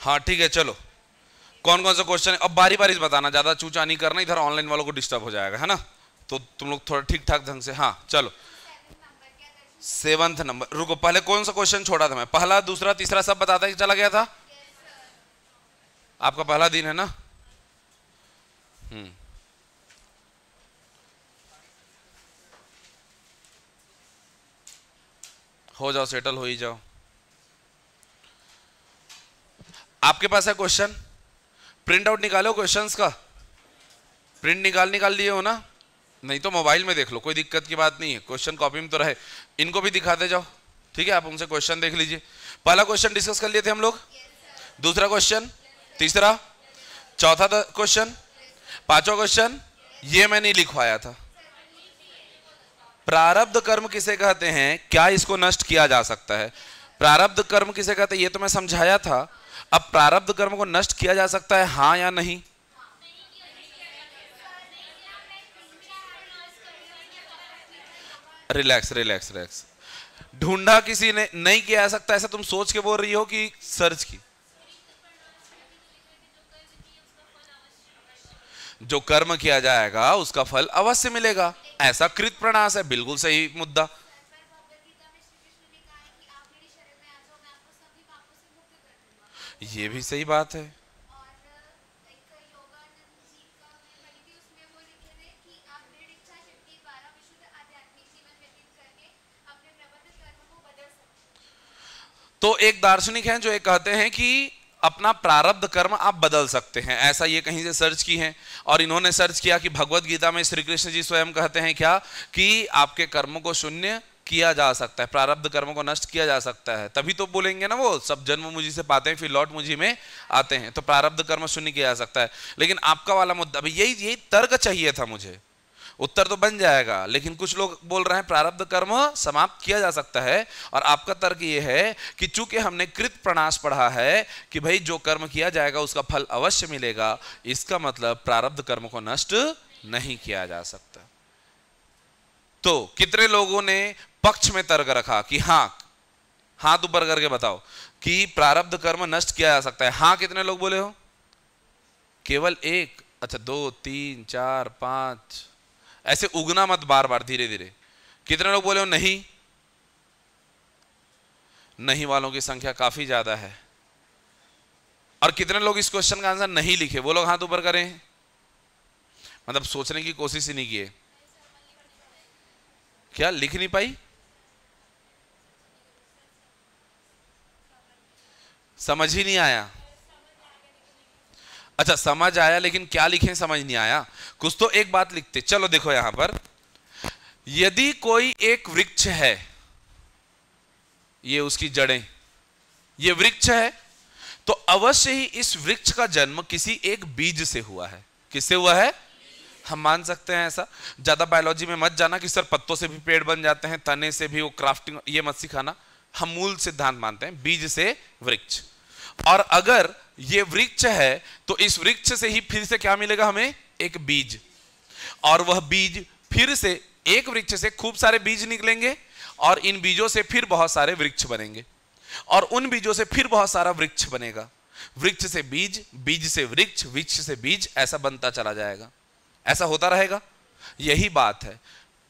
हाँ ठीक है चलो कौन कौन सा क्वेश्चन है अब बारी बारी बताना ज़्यादा चूचा नहीं करना इधर ऑनलाइन वालों को डिस्टर्ब हो जाएगा है ना तो तुम लोग थोड़ा ठीक ठाक ढंग से हाँ चलो सेवंथ नंबर रुको पहले कौन सा क्वेश्चन छोड़ा था मैं पहला दूसरा तीसरा सब बताता कि चला गया था आपका पहला दिन है ना हम्म हो जाओ सेटल हो ही जाओ आपके पास है क्वेश्चन प्रिंट आउट निकालो क्वेश्चंस का प्रिंट निकाल निकाल लिए हो ना नहीं तो मोबाइल में देख लो कोई दिक्कत की बात नहीं है क्वेश्चन कॉपी में तो रहे इनको भी दिखाते जाओ ठीक है आप उनसे क्वेश्चन देख लीजिए पहला क्वेश्चन डिस्कस कर लिए थे हम लोग yes, दूसरा क्वेश्चन yes, तीसरा yes, चौथा क्वेश्चन पांचवा क्वेश्चन ये मैं नहीं लिखवाया था प्रारब्ध कर्म किसे कहते हैं क्या इसको नष्ट किया जा सकता है प्रारब्ध कर्म किसे कहते हैं ये तो मैं समझाया था अब प्रारब्ध कर्म को नष्ट किया जा सकता है हाँ या नहीं रिलैक्स रिलैक्स रिलैक्स ढूंढा किसी ने नहीं किया जा सकता ऐसा तुम सोच के बोल रही हो कि सर्च की जो कर्म किया जाएगा उसका फल अवश्य मिलेगा ऐसा कृत प्रणास है बिल्कुल सही मुद्दा ये भी सही बात है तो एक दार्शनिक हैं जो ये कहते हैं कि अपना प्रारब्ध कर्म आप बदल सकते हैं ऐसा ये कहीं से सर्च की है और इन्होंने सर्च किया कि भगवत गीता में श्री कृष्ण जी स्वयं कहते हैं क्या कि आपके कर्मों को शून्य किया जा सकता है प्रारब्ध कर्म को नष्ट किया जा सकता है तभी तो बोलेंगे ना वो सब जन्म मुझे से पाते हैं फिर लौट मुझे में आते हैं तो प्रारब्ध कर्म शून्य किया जा सकता है लेकिन आपका वाला मुद्दा अभी यही यही तर्क चाहिए था मुझे उत्तर तो बन जाएगा लेकिन कुछ लोग बोल रहे हैं प्रारब्ध कर्म समाप्त किया जा सकता है और आपका तर्क ये है कि चूंकि हमने कृत प्रणाश पढ़ा है कि भाई जो कर्म किया जाएगा उसका फल अवश्य मिलेगा इसका मतलब प्रारब्ध कर्म को नष्ट नहीं किया जा सकता तो कितने लोगों ने पक्ष में तर्क रखा कि हाँ हाथ ऊपर तो करके बताओ कि प्रारब्ध कर्म नष्ट किया जा सकता है हाँ कितने लोग बोले हो केवल एक अच्छा दो तीन चार पांच ऐसे उगना मत बार बार धीरे धीरे कितने लोग बोले हो नहीं नहीं वालों की संख्या काफी ज्यादा है और कितने लोग इस क्वेश्चन का आंसर नहीं लिखे वो लोग हाथ ऊपर तो करें मतलब सोचने की कोशिश ही नहीं किए क्या लिख नहीं पाई समझ ही नहीं आया अच्छा समझ आया लेकिन क्या लिखें समझ नहीं आया कुछ तो एक बात लिखते चलो देखो यहां पर यदि कोई एक वृक्ष है ये उसकी जड़ें ये वृक्ष है तो अवश्य ही इस वृक्ष का जन्म किसी एक बीज से हुआ है किससे हुआ है हम मान सकते हैं ऐसा ज्यादा बायोलॉजी में मत जाना कि सर पत्तों से भी पेड़ बन जाते हैं तने से भी वो क्राफ्टिंग ये मत सिखाना हम मूल सिद्धांत मानते हैं बीज से वृक्ष और अगर ये वृक्ष है तो इस वृक्ष से ही फिर से क्या मिलेगा हमें एक बीज और वह बीज फिर से एक वृक्ष से खूब सारे बीज निकलेंगे और इन बीजों से फिर बहुत सारे वृक्ष बनेंगे और उन बीजों से फिर बहुत सारा वृक्ष बनेगा वृक्ष से बीज बीज से वृक्ष वृक्ष से बीज ऐसा बनता चला जाएगा ऐसा होता रहेगा यही बात है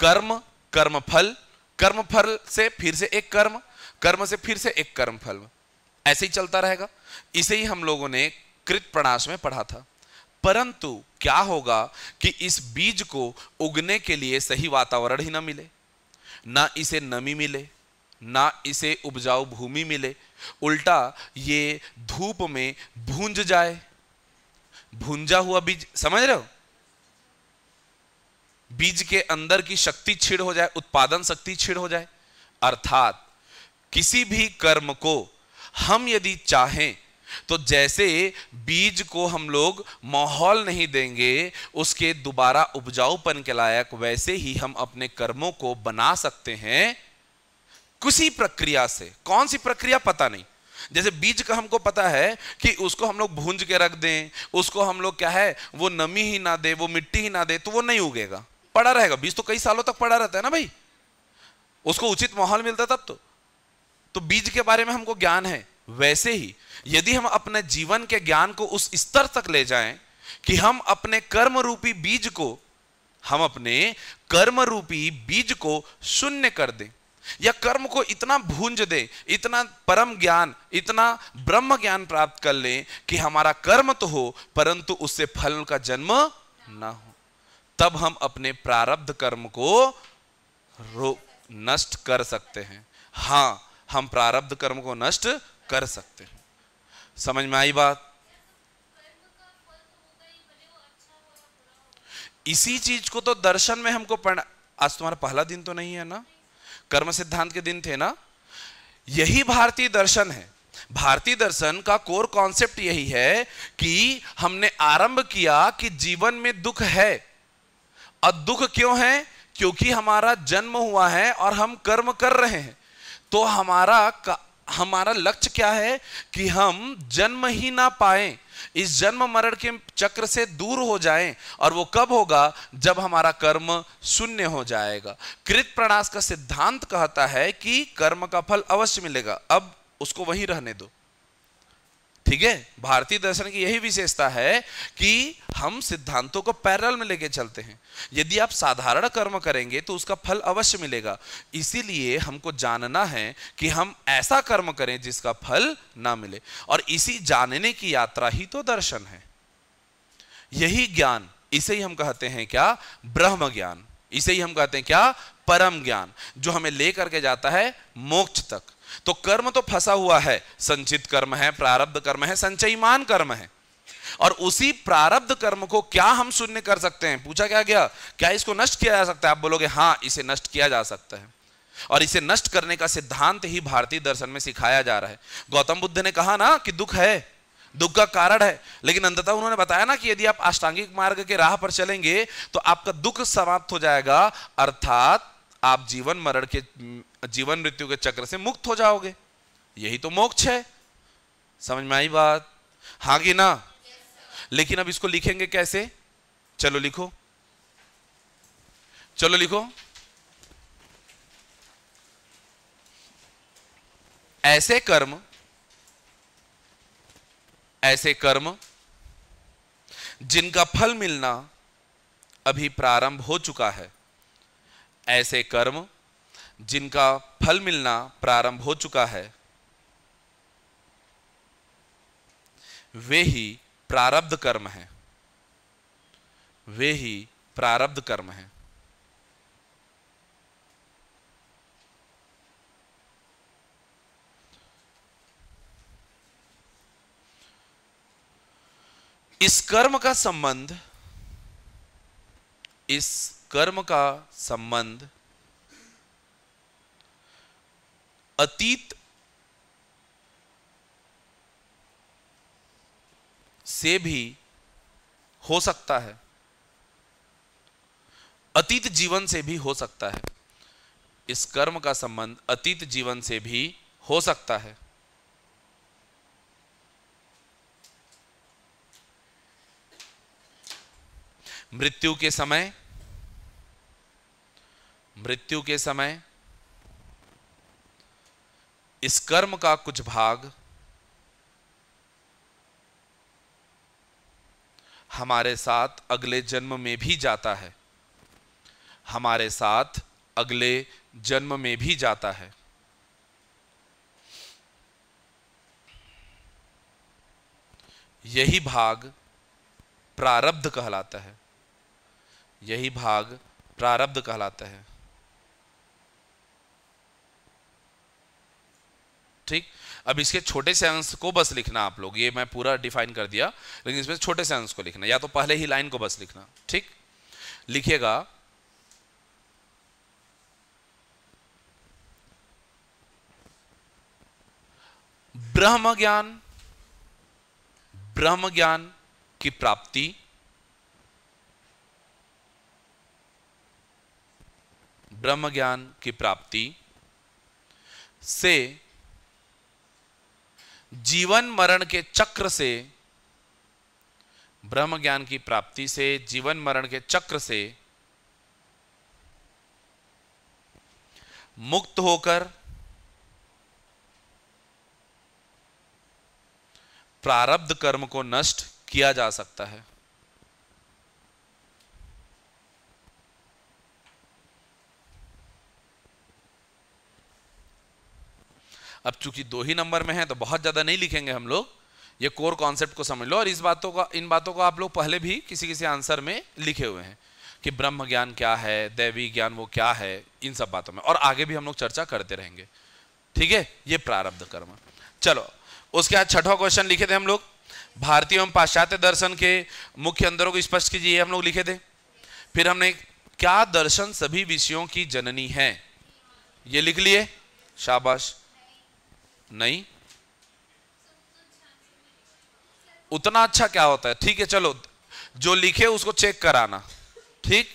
कर्म कर्म फल कर्म फल से फिर से एक कर्म कर्म से फिर से एक कर्म फल ऐसे ही चलता रहेगा इसे ही हम लोगों ने कृत प्रणाश में पढ़ा था परंतु क्या होगा कि इस बीज को उगने के लिए सही वातावरण ही ना मिले ना इसे नमी मिले ना इसे उपजाऊ भूमि मिले उल्टा ये धूप में भूंज जाए भूंजा हुआ बीज समझ रहे हो बीज के अंदर की शक्ति छिड़ हो जाए उत्पादन शक्ति छिड़ हो जाए अर्थात किसी भी कर्म को हम यदि चाहें तो जैसे बीज को हम लोग माहौल नहीं देंगे उसके दोबारा उपजाऊपन के लायक वैसे ही हम अपने कर्मों को बना सकते हैं किसी प्रक्रिया से कौन सी प्रक्रिया पता नहीं जैसे बीज का हमको पता है कि उसको हम लोग भूंज के रख दें उसको हम लोग क्या है वो नमी ही ना दे वो मिट्टी ही ना दे तो वो नहीं उगेगा पड़ा रहेगा बीज तो कई सालों तक पड़ा रहता है ना भाई उसको उचित माहौल मिलता तब तो तो बीज के बारे में हमको ज्ञान है वैसे ही यदि हम अपने जीवन के ज्ञान को उस स्तर तक ले जाएं कि हम अपने कर्म रूपी बीज को हम अपने कर्म रूपी बीज को शून्य कर दें या कर्म को इतना भूंज दे इतना परम ज्ञान इतना ब्रह्म ज्ञान प्राप्त कर ले कि हमारा कर्म तो हो परंतु उससे फल का जन्म ना हो तब हम अपने प्रारब्ध कर्म को रो नष्ट कर सकते हैं हाँ हम प्रारब्ध कर्म को नष्ट कर सकते हैं समझ में आई बात इसी चीज को तो दर्शन में हमको पढ़ना आज तुम्हारा पहला दिन तो नहीं है ना कर्म सिद्धांत के दिन थे ना यही भारतीय दर्शन है भारतीय दर्शन का कोर कॉन्सेप्ट यही है कि हमने आरंभ किया कि जीवन में दुख है और दुख क्यों है क्योंकि हमारा जन्म हुआ है और हम कर्म कर रहे हैं तो हमारा हमारा लक्ष्य क्या है कि हम जन्म ही ना पाए इस जन्म मरण के चक्र से दूर हो जाएं और वो कब होगा जब हमारा कर्म शून्य हो जाएगा कृत प्रणास का सिद्धांत कहता है कि कर्म का फल अवश्य मिलेगा अब उसको वहीं रहने दो ठीक है भारतीय दर्शन की यही विशेषता है कि हम सिद्धांतों को पैरल में लेके चलते हैं यदि आप साधारण कर्म करेंगे तो उसका फल अवश्य मिलेगा इसीलिए हमको जानना है कि हम ऐसा कर्म करें जिसका फल ना मिले और इसी जानने की यात्रा ही तो दर्शन है यही ज्ञान इसे ही हम कहते हैं क्या ब्रह्म ज्ञान इसे ही हम कहते हैं क्या परम ज्ञान जो हमें लेकर के जाता है मोक्ष तक तो कर्म तो फंसा हुआ है संचित कर्म है प्रारब्ध कर्म है संचयमान कर्म है और उसी प्रारब्ध कर्म को क्या हम शून्य कर सकते हैं पूछा क्या गया क्या इसको नष्ट किया जा सकता है आप बोलोगे हाँ इसे नष्ट किया जा सकता है और इसे नष्ट करने का सिद्धांत ही भारतीय दर्शन में सिखाया जा रहा है गौतम बुद्ध ने कहा ना कि दुख है दुख का कारण है लेकिन अंततः उन्होंने बताया ना कि यदि आप अष्टांगिक मार्ग के राह पर चलेंगे तो आपका दुख समाप्त हो जाएगा अर्थात आप जीवन मरण के जीवन मृत्यु के चक्र से मुक्त हो जाओगे यही तो मोक्ष है समझ में आई बात हाँ कि ना लेकिन अब इसको लिखेंगे कैसे चलो लिखो चलो लिखो ऐसे कर्म ऐसे कर्म जिनका फल मिलना अभी प्रारंभ हो चुका है ऐसे कर्म जिनका फल मिलना प्रारंभ हो चुका है वे ही प्रारब्ध कर्म है वे ही प्रारब्ध कर्म है इस कर्म का संबंध इस कर्म का संबंध अतीत से भी हो सकता है अतीत जीवन से भी हो सकता है इस कर्म का संबंध अतीत जीवन से भी हो सकता है मृत्यु के समय मृत्यु के समय इस कर्म का कुछ भाग हमारे साथ अगले जन्म में भी जाता है हमारे साथ अगले जन्म में भी जाता है यही भाग प्रारब्ध कहलाता है यही भाग प्रारब्ध कहलाता है ठीक अब इसके छोटे से अंश को बस लिखना आप लोग ये मैं पूरा डिफाइन कर दिया लेकिन इसमें छोटे से अंश को लिखना या तो पहले ही लाइन को बस लिखना ठीक लिखिएगा ब्रह्म ज्ञान ब्रह्म ज्ञान की प्राप्ति ब्रह्म ज्ञान की प्राप्ति से जीवन मरण के चक्र से ब्रह्म ज्ञान की प्राप्ति से जीवन मरण के चक्र से मुक्त होकर प्रारब्ध कर्म को नष्ट किया जा सकता है अब चूंकि दो ही नंबर में है तो बहुत ज़्यादा नहीं लिखेंगे हम लोग ये कोर कॉन्सेप्ट को समझ लो और इस बातों का इन बातों को आप लोग पहले भी किसी किसी आंसर में लिखे हुए हैं कि ब्रह्म ज्ञान क्या है दैवी ज्ञान वो क्या है इन सब बातों में और आगे भी हम लोग चर्चा करते रहेंगे ठीक है ये प्रारब्ध कर्म चलो उसके बाद छठवा क्वेश्चन लिखे थे हम लोग भारतीय एवं पाश्चात्य दर्शन के मुख्य अंदरों को स्पष्ट कीजिए हम लोग लिखे थे फिर हमने क्या दर्शन सभी विषयों की जननी है ये लिख लिए शाबाश नहीं उतना अच्छा क्या होता है ठीक है चलो जो लिखे उसको चेक कराना ठीक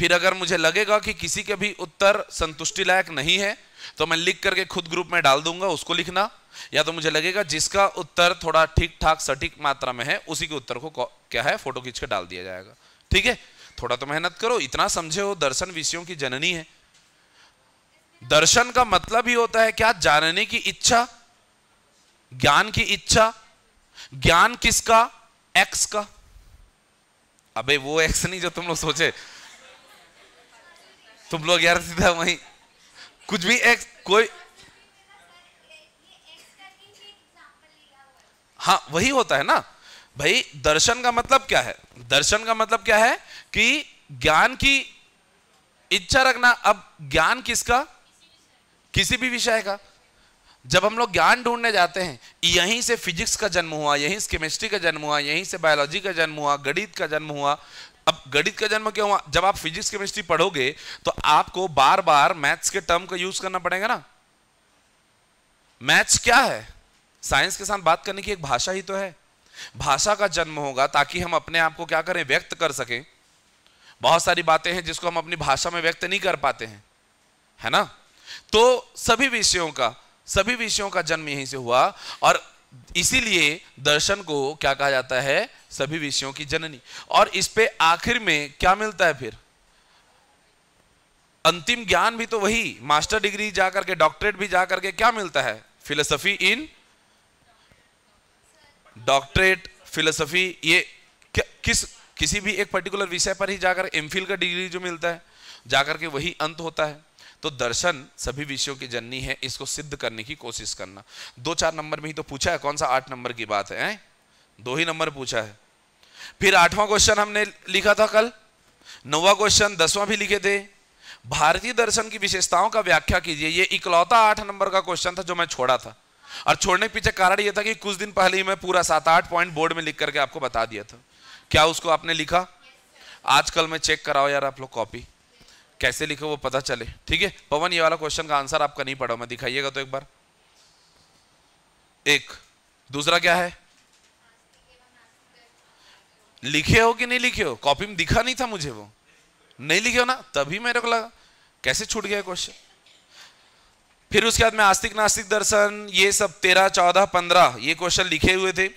फिर अगर मुझे लगेगा कि किसी के भी उत्तर संतुष्टि लायक नहीं है तो मैं लिख करके खुद ग्रुप में डाल दूंगा उसको लिखना या तो मुझे लगेगा जिसका उत्तर थोड़ा ठीक ठाक सटीक मात्रा में है उसी के उत्तर को क्या है फोटो खींच कर डाल दिया जाएगा ठीक है थोड़ा तो मेहनत करो इतना समझे हो दर्शन विषयों की जननी है दर्शन का मतलब ही होता है क्या जानने की इच्छा ज्ञान की इच्छा ज्ञान किसका एक्स का अबे वो एक्स नहीं जो तुम लोग सोचे तुम लोग यार सीधा वही कुछ भी एक्स कोई हाँ वही होता है ना भाई दर्शन का मतलब क्या है दर्शन का मतलब क्या है कि ज्ञान की इच्छा रखना अब ज्ञान किसका किसी भी विषय का जब हम लोग ज्ञान ढूंढने जाते हैं यहीं से फिजिक्स का जन्म हुआ यहीं से केमिस्ट्री का जन्म हुआ यहीं से बायोलॉजी का जन्म हुआ गणित का जन्म हुआ अब गणित का जन्म क्यों हुआ जब आप फिजिक्स केमिस्ट्री पढ़ोगे तो आपको बार बार मैथ्स के टर्म का यूज करना पड़ेगा ना मैथ्स क्या है साइंस के साथ बात करने की एक भाषा ही तो है भाषा का जन्म होगा ताकि हम अपने आप को क्या करें व्यक्त कर सकें बहुत सारी बातें हैं जिसको हम अपनी भाषा में व्यक्त नहीं कर पाते हैं है ना तो सभी विषयों का सभी विषयों का जन्म यहीं से हुआ और इसीलिए दर्शन को क्या कहा जाता है सभी विषयों की जननी और इस पे आखिर में क्या मिलता है फिर अंतिम ज्ञान भी तो वही मास्टर डिग्री जाकर के डॉक्टरेट भी जाकर के क्या मिलता है फिलोसफी इन डॉक्टरेट फिलोसफी ये किस किसी भी एक पर्टिकुलर विषय पर ही जाकर एम का डिग्री जो मिलता है जाकर के वही अंत होता है तो दर्शन सभी विषयों की जननी है इसको सिद्ध करने की कोशिश करना दो चार नंबर में ही तो पूछा है कौन सा आठ नंबर की बात है, है? दो ही नंबर पूछा है फिर आठवां क्वेश्चन हमने लिखा था कल नौवा क्वेश्चन दसवां भी लिखे थे भारतीय दर्शन की विशेषताओं का व्याख्या कीजिए ये इकलौता आठ नंबर का क्वेश्चन था जो मैं छोड़ा था और छोड़ने के पीछे कारण यह था कि कुछ दिन पहले ही मैं पूरा सात आठ पॉइंट बोर्ड में लिख करके आपको बता दिया था क्या उसको आपने लिखा आजकल मैं चेक कराओ यार आप लोग कॉपी कैसे लिखो वो पता चले ठीक है पवन ये वाला क्वेश्चन का आंसर आपका नहीं पड़ा मैं दिखाइएगा तो एक बार एक दूसरा क्या है लिखे हो कि नहीं लिखे हो कॉपी में दिखा नहीं था मुझे वो नहीं लिखे हो ना तभी मेरे को लगा कैसे छूट गया क्वेश्चन फिर उसके बाद में आस्तिक नास्तिक दर्शन ये सब तेरह चौदह पंद्रह ये क्वेश्चन लिखे हुए थे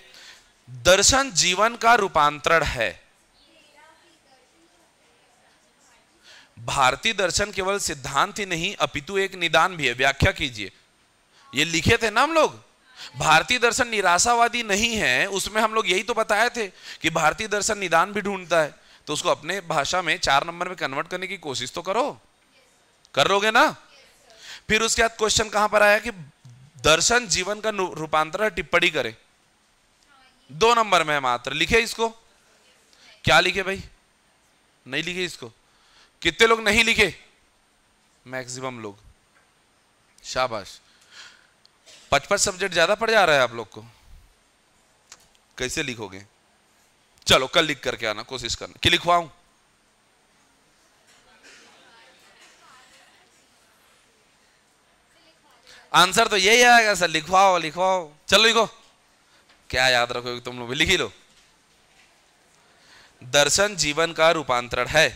दर्शन जीवन का रूपांतरण है भारतीय दर्शन केवल सिद्धांत ही नहीं अपितु एक निदान भी है व्याख्या कीजिए ये लिखे थे ना हम लोग भारतीय दर्शन निराशावादी नहीं है उसमें हम लोग यही तो बताए थे कि भारतीय दर्शन निदान भी ढूंढता है तो उसको अपने भाषा में चार नंबर में कन्वर्ट करने की कोशिश तो करो कर लोगे ना फिर उसके बाद क्वेश्चन कहां पर आया कि दर्शन जीवन का रूपांतरण टिप्पणी करे दो नंबर में मात्र लिखे इसको क्या लिखे भाई नहीं लिखे इसको कितने लोग नहीं लिखे मैक्सिमम लोग शाबाश पचपन सब्जेक्ट ज्यादा पड़ जा रहा है आप लोग को कैसे लिखोगे चलो कल लिख करके आना कोशिश करना कि लिखवाऊं आंसर तो यही आएगा सर लिखवाओ लिखवाओ चलो लिखो क्या याद रखोगे तुम लोग भी लिख ही लो दर्शन जीवन का रूपांतरण है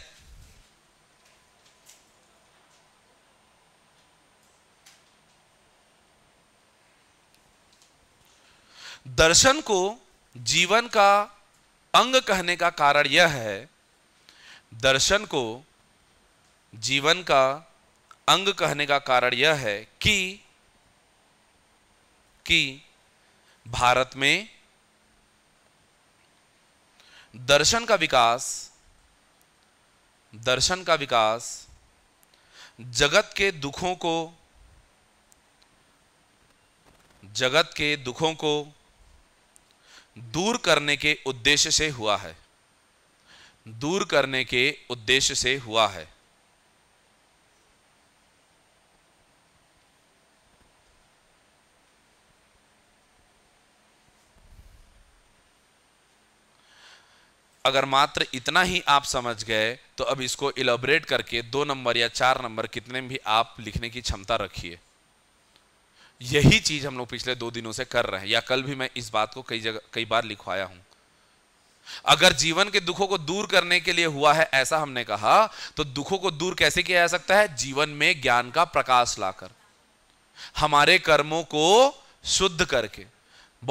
दर्शन को जीवन का अंग कहने का कारण यह है दर्शन को जीवन का अंग कहने का कारण यह है कि कि भारत में दर्शन का विकास दर्शन का विकास जगत के दुखों को जगत के दुखों को दूर करने के उद्देश्य से हुआ है दूर करने के उद्देश्य से हुआ है अगर मात्र इतना ही आप समझ गए तो अब इसको इलेबरेट करके दो नंबर या चार नंबर कितने भी आप लिखने की क्षमता रखिए यही चीज हम लोग पिछले दो दिनों से कर रहे हैं या कल भी मैं इस बात को कई जगह कई बार लिखवाया हूं अगर जीवन के दुखों को दूर करने के लिए हुआ है ऐसा हमने कहा तो दुखों को दूर कैसे किया जा सकता है जीवन में ज्ञान का प्रकाश लाकर हमारे कर्मों को शुद्ध करके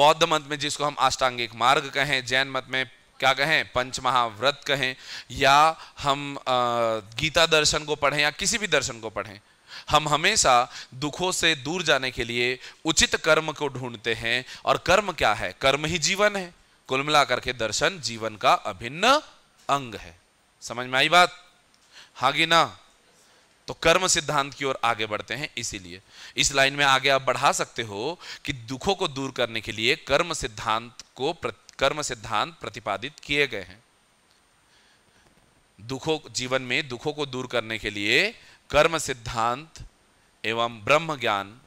बौद्ध मत में जिसको हम अष्टांगिक मार्ग कहें जैन मत में क्या कहें पंच महाव्रत कहें या हम गीता दर्शन को पढ़ें या किसी भी दर्शन को पढ़ें हम हमेशा दुखों से दूर जाने के लिए उचित कर्म को ढूंढते हैं और कर्म क्या है कर्म ही जीवन है कुल मिलाकर के दर्शन जीवन का अभिन्न अंग है समझ में आई बात हागी ना तो कर्म सिद्धांत की ओर आगे बढ़ते हैं इसीलिए इस लाइन में आगे आप बढ़ा सकते हो कि दुखों को दूर करने के लिए कर्म सिद्धांत को कर्म सिद्धांत प्रतिपादित किए गए हैं दुखों जीवन में दुखों को दूर करने के लिए कर्म सिद्धांत एवं ब्रह्म ज्ञान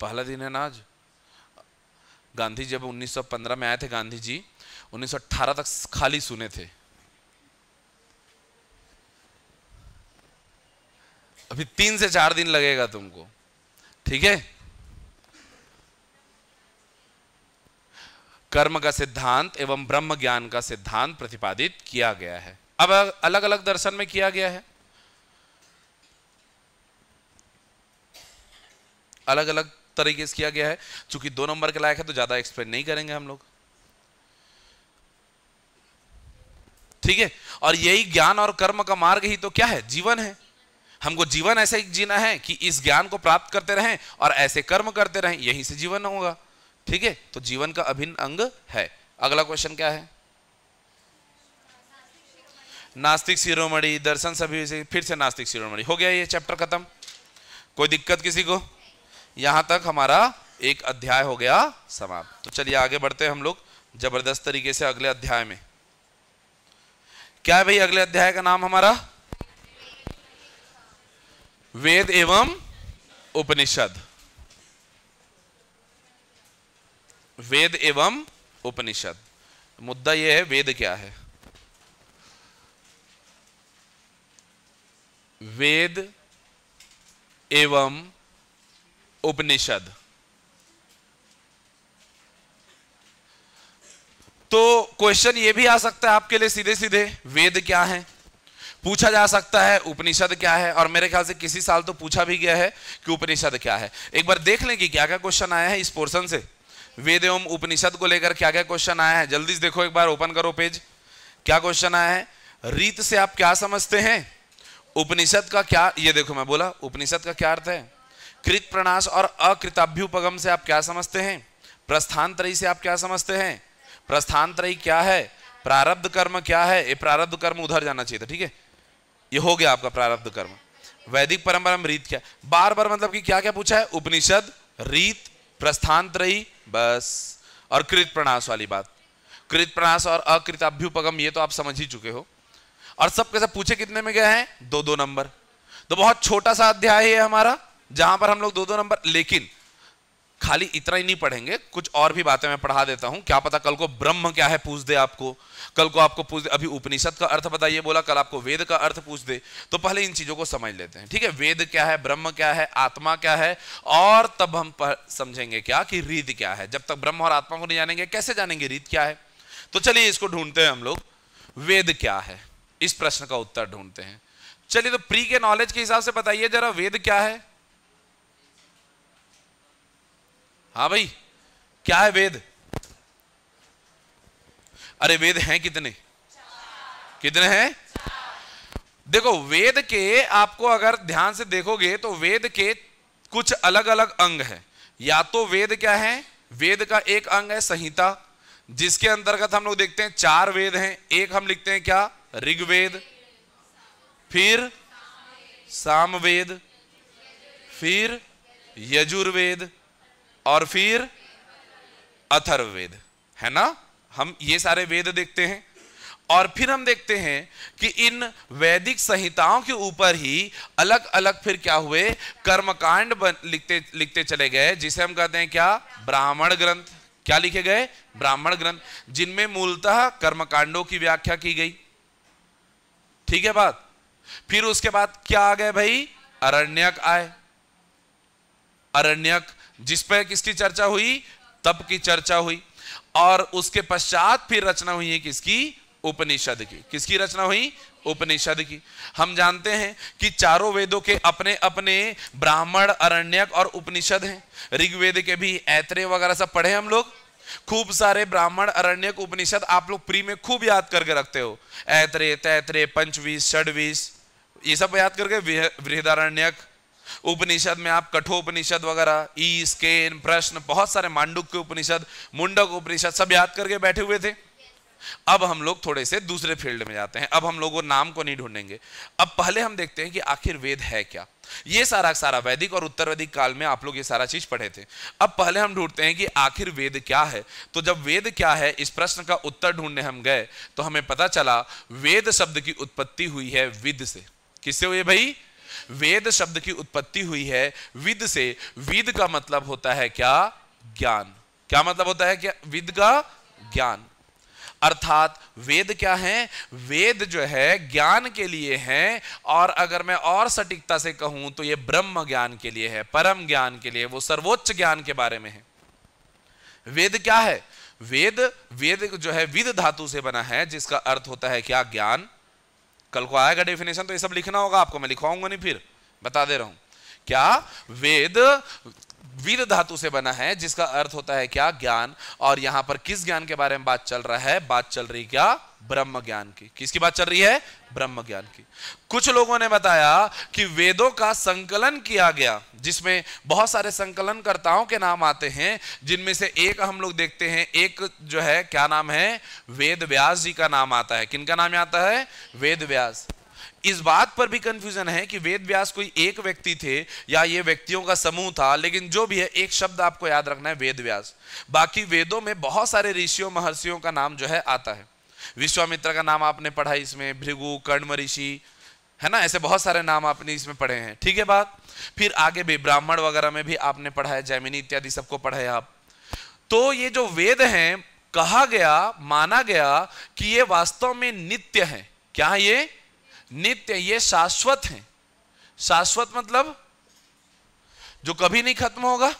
पहला दिन है ना आज गांधी जब 1915 में आए थे गांधी जी 1918 तक खाली सुने थे अभी तीन से चार दिन लगेगा तुमको ठीक है कर्म का सिद्धांत एवं ब्रह्म ज्ञान का सिद्धांत प्रतिपादित किया गया है अब अलग अलग दर्शन में किया गया है अलग अलग तरीके से किया गया है चूंकि दो नंबर के लायक है तो ज्यादा एक्सप्लेन नहीं करेंगे हम लोग ठीक है और यही ज्ञान और कर्म का मार्ग ही तो क्या है जीवन है हमको जीवन ऐसे जीना है कि इस ज्ञान को प्राप्त करते रहें और ऐसे कर्म करते रहें यहीं से जीवन होगा ठीक है तो जीवन का अभिन्न अंग है अगला क्वेश्चन क्या है नास्तिक शिरोमणि दर्शन सभी से फिर से नास्तिक शिरोमणि हो गया ये चैप्टर खत्म कोई दिक्कत किसी को यहां तक हमारा एक अध्याय हो गया समाप्त तो चलिए आगे बढ़ते हैं हम लोग जबरदस्त तरीके से अगले अध्याय में क्या है भाई अगले अध्याय का नाम हमारा वेद एवं उपनिषद वेद एवं उपनिषद मुद्दा यह है वेद क्या है वेद एवं उपनिषद तो क्वेश्चन ये भी आ सकता है आपके लिए सीधे सीधे वेद क्या है पूछा जा सकता है उपनिषद क्या है और मेरे ख्याल से किसी साल तो पूछा भी गया है कि उपनिषद क्या है एक बार देख लें कि क्या क्या क्वेश्चन आया है इस पोर्शन से वेद एवं उपनिषद को लेकर क्या क्या क्वेश्चन आया है जल्दी से देखो एक बार ओपन करो पेज क्या क्वेश्चन आया है रीत से आप क्या समझते हैं उपनिषद का क्या ये देखो मैं बोला उपनिषद का क्या अर्थ है कृत प्रणाश और अकृताभ्युपगम से आप क्या समझते हैं प्रस्थान प्रस्थानत्रयी से आप क्या समझते हैं प्रस्थान त्रय क्या है प्रारब्ध कर्म क्या है ये प्रारब्ध कर्म उधर जाना चाहिए था ठीक है ये हो गया आपका प्रारब्ध कर्म वैदिक परंपरा में रीत क्या बार बार मतलब कि क्या क्या पूछा है उपनिषद रीत प्रस्थांत रही बस और कृत प्रणास वाली बात कृत प्रणास और अकृत अभ्युपगम ये तो आप समझ ही चुके हो और सबके कैसे पूछे कितने में गए हैं दो दो नंबर तो बहुत छोटा सा अध्याय है हमारा जहां पर हम लोग दो दो नंबर लेकिन खाली इतना ही नहीं पढ़ेंगे कुछ और भी बातें मैं पढ़ा देता हूं क्या पता कल को ब्रह्म क्या है पूछ दे आपको कल को आपको पूछ दे अभी उपनिषद का अर्थ बताइए बोला कल आपको वेद का अर्थ पूछ दे तो पहले इन चीज़ों को समझ लेते हैं ठीक है वेद क्या है ब्रह्म क्या है आत्मा क्या है और तब हम समझेंगे क्या कि रीत क्या है जब तक ब्रह्म और आत्मा को नहीं जानेंगे कैसे जानेंगे रीत क्या है तो चलिए इसको ढूंढते हैं हम लोग वेद क्या है इस प्रश्न का उत्तर ढूंढते हैं चलिए तो प्री के नॉलेज के हिसाब से बताइए जरा वेद क्या है हाँ भाई क्या है वेद अरे वेद हैं कितने कितने हैं देखो वेद के आपको अगर ध्यान से देखोगे तो वेद के कुछ अलग अलग अंग हैं या तो वेद क्या है वेद का एक अंग है संहिता जिसके अंतर्गत हम लोग देखते हैं चार वेद हैं एक हम लिखते हैं क्या ऋग्वेद फिर सामवेद फिर यजुर्वेद और फिर अथर्ववेद है ना हम ये सारे वेद देखते हैं और फिर हम देखते हैं कि इन वैदिक संहिताओं के ऊपर ही अलग अलग फिर क्या हुए कर्मकांड लिखते लिखते चले गए जिसे हम कहते हैं क्या ब्राह्मण ग्रंथ क्या लिखे गए ब्राह्मण ग्रंथ जिनमें मूलतः कर्मकांडों की व्याख्या की गई ठीक है बात फिर उसके बाद क्या आ गए भाई अरण्यक आए अरण्यक जिस पर किसकी चर्चा हुई तब की चर्चा हुई और उसके पश्चात फिर रचना हुई है किसकी उपनिषद की किसकी रचना हुई उपनिषद की हम जानते हैं कि चारों वेदों के अपने अपने ब्राह्मण अरण्यक और उपनिषद हैं ऋग्वेद के भी ऐतरे वगैरह सब पढ़े हम लोग खूब सारे ब्राह्मण अरण्यक उपनिषद आप लोग प्री में खूब याद करके रखते हो ऐतरे तैतरे पंचवीस षडवीस ये सब याद करके वृहदारण्यक उपनिषद में आप कठोपनिषद वगैरह ईस केन प्रश्न बहुत सारे मांडुक के उपनिषद मुंडक उपनिषद सब याद करके बैठे हुए थे अब हम लोग थोड़े से दूसरे फील्ड में जाते हैं अब हम लोग नाम को नहीं ढूंढेंगे अब पहले हम देखते हैं कि आखिर वेद है क्या ये सारा सारा वैदिक और उत्तर वैदिक काल में आप लोग ये सारा चीज पढ़े थे अब पहले हम ढूंढते हैं कि आखिर वेद क्या है तो जब वेद क्या है इस प्रश्न का उत्तर ढूंढने हम गए तो हमें पता चला वेद शब्द की उत्पत्ति हुई है विद से किससे हुई भाई वेद शब्द की उत्पत्ति हुई है विद से विद का मतलब होता है क्या ज्ञान क्या मतलब होता है क्या विद का ज्ञान अर्थात वेद क्या है वेद जो है ज्ञान के लिए है और अगर मैं और सटीकता से कहूं तो यह ब्रह्म ज्ञान के लिए है परम ज्ञान के लिए वो सर्वोच्च ज्ञान के बारे में है वेद क्या है वेद वेद जो है विद धातु से बना है जिसका अर्थ होता है क्या ज्ञान कल को आएगा डेफिनेशन तो ये सब लिखना होगा आपको मैं लिखवाऊंगा नहीं फिर बता दे रहा हूं क्या वेद वीर धातु से बना है जिसका अर्थ होता है क्या ज्ञान और यहां पर किस ज्ञान के बारे में बात चल रहा है बात चल रही क्या ब्रह्म ज्ञान की किसकी बात चल रही है ब्रह्म ज्ञान की कुछ लोगों ने बताया कि वेदों का संकलन किया गया जिसमें बहुत सारे संकलनकर्ताओं के नाम आते हैं जिनमें से एक हम लोग देखते हैं एक जो है क्या नाम है वेद व्यास जी का नाम आता है किनका नाम आता है वेद व्यास इस बात पर भी कंफ्यूजन है कि वेद व्यास कोई एक व्यक्ति थे या ये व्यक्तियों का समूह था लेकिन जो भी है एक शब्द आपको याद रखना है वेद व्यास बाकी वेदों में बहुत सारे ऋषियों महर्षियों का नाम जो है आता है विश्वामित्र का नाम आपने पढ़ा इसमें भृगु कर्म ऋषि है ना ऐसे बहुत सारे नाम आपने इसमें पढ़े हैं ठीक है बात फिर आगे भी ब्राह्मण वगैरह में भी आपने पढ़ा है जैमिनी इत्यादि सबको पढ़ा है आप तो ये जो वेद हैं कहा गया माना गया कि ये वास्तव में नित्य है क्या ये नित्य ये शाश्वत है शाश्वत मतलब जो कभी नहीं खत्म होगा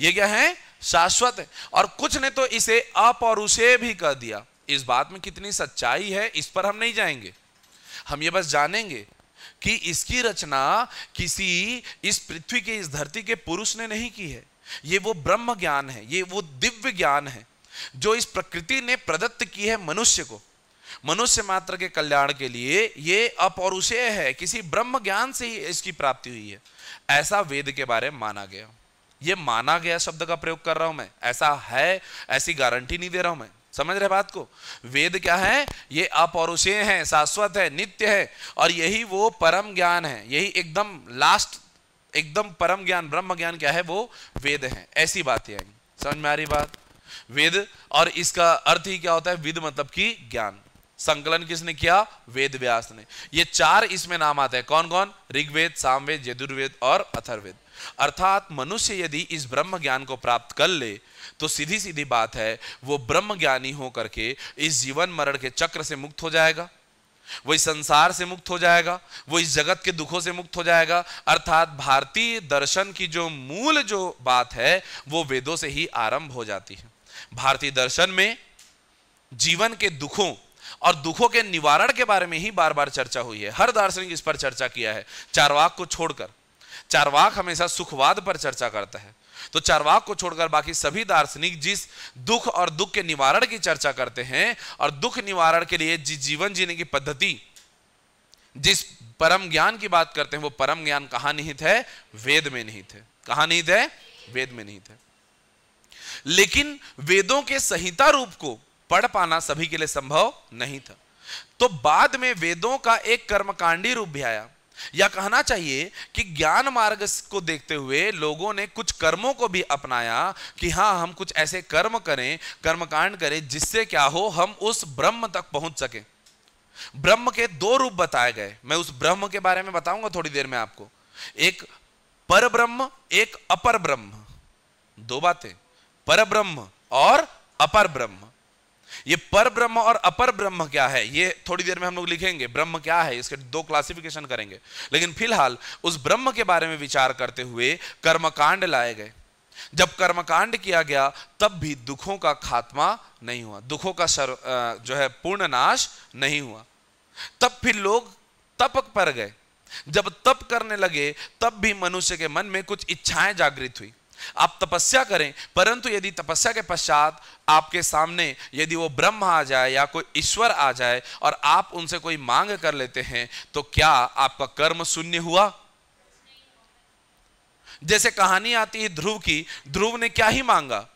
ये क्या है शाश्वत है और कुछ ने तो इसे अप और उसे भी कह दिया इस बात में कितनी सच्चाई है इस पर हम नहीं जाएंगे हम ये बस जानेंगे कि इसकी रचना किसी इस पृथ्वी के इस धरती के पुरुष ने नहीं की है ये वो ब्रह्म ज्ञान है ये वो दिव्य ज्ञान है जो इस प्रकृति ने प्रदत्त की है मनुष्य को मनुष्य मात्र के कल्याण के लिए ये अपौरुषेय है किसी ब्रह्म ज्ञान से ही इसकी प्राप्ति हुई है ऐसा वेद के बारे में माना गया ये माना गया शब्द का प्रयोग कर रहा हूं मैं ऐसा है ऐसी गारंटी नहीं दे रहा हूं मैं समझ रहे बात को वेद क्या है ये अपौरुषीय है शाश्वत है नित्य है और यही वो परम ज्ञान है यही एकदम लास्ट एकदम परम ज्ञान ब्रह्म ज्ञान क्या है वो वेद है ऐसी बातें आई समझ में आ रही बात वेद और इसका अर्थ ही क्या होता है विद मतलब की ज्ञान संकलन किसने किया वेद व्यास ने ये चार इसमें नाम आते हैं कौन कौन ऋग्वेद सामवेद यजुर्वेद और अथर्वेद अर्थात मनुष्य यदि इस ब्रह्म ज्ञान को प्राप्त कर ले तो सीधी सीधी बात है वो ब्रह्म ज्ञानी हो करके इस जीवन मरण के चक्र से मुक्त हो जाएगा वो इस संसार से मुक्त हो जाएगा वो इस जगत के दुखों से मुक्त हो जाएगा अर्थात भारतीय दर्शन की जो मूल जो बात है वो वेदों से ही आरंभ हो जाती है भारतीय दर्शन में जीवन के दुखों और दुखों के निवारण के बारे में ही बार बार चर्चा हुई है हर दार्शनिक इस पर चर्चा किया है चारवाक को छोड़कर चारवाक हमेशा सुखवाद पर चर्चा करता है तो चारवाक को छोड़कर बाकी सभी दार्शनिक जिस दुख और दुख के निवारण की चर्चा करते हैं और दुख निवारण के लिए जिस जीवन जीने की पद्धति जिस परम ज्ञान की बात करते हैं वो परम ज्ञान कहा निहित है वेद में नहीं थे कहा निहित है वेद में नहीं थे लेकिन वेदों के संहिता रूप को पढ़ पाना सभी के लिए संभव नहीं था तो बाद में वेदों का एक कर्मकांडी रूप भी आया या कहना चाहिए कि ज्ञान मार्ग को देखते हुए लोगों ने कुछ कर्मों को भी अपनाया कि हाँ हम कुछ ऐसे कर्म करें कर्मकांड करें जिससे क्या हो हम उस ब्रह्म तक पहुंच सके ब्रह्म के दो रूप बताए गए मैं उस ब्रह्म के बारे में बताऊंगा थोड़ी देर में आपको एक पर ब्रह्म एक अपर ब्रह्म दो बातें पर ब्रह्म और अपर ब्रह्म ये पर ब्रह्म और अपर ब्रह्म क्या है ये थोड़ी देर में हम लोग लिखेंगे ब्रह्म क्या है इसके दो क्लासिफिकेशन करेंगे लेकिन फिलहाल उस ब्रह्म के बारे में विचार करते हुए कर्मकांड लाए गए जब कर्मकांड किया गया तब भी दुखों का खात्मा नहीं हुआ दुखों का सर जो है पूर्ण नाश नहीं हुआ तब फिर लोग तपक पर गए जब तप करने लगे तब भी मनुष्य के मन में कुछ इच्छाएं जागृत हुई आप तपस्या करें परंतु यदि तपस्या के पश्चात आपके सामने यदि वो ब्रह्म आ जाए या कोई ईश्वर आ जाए और आप उनसे कोई मांग कर लेते हैं तो क्या आपका कर्म शून्य हुआ जैसे कहानी आती है ध्रुव की ध्रुव ने क्या ही मांगा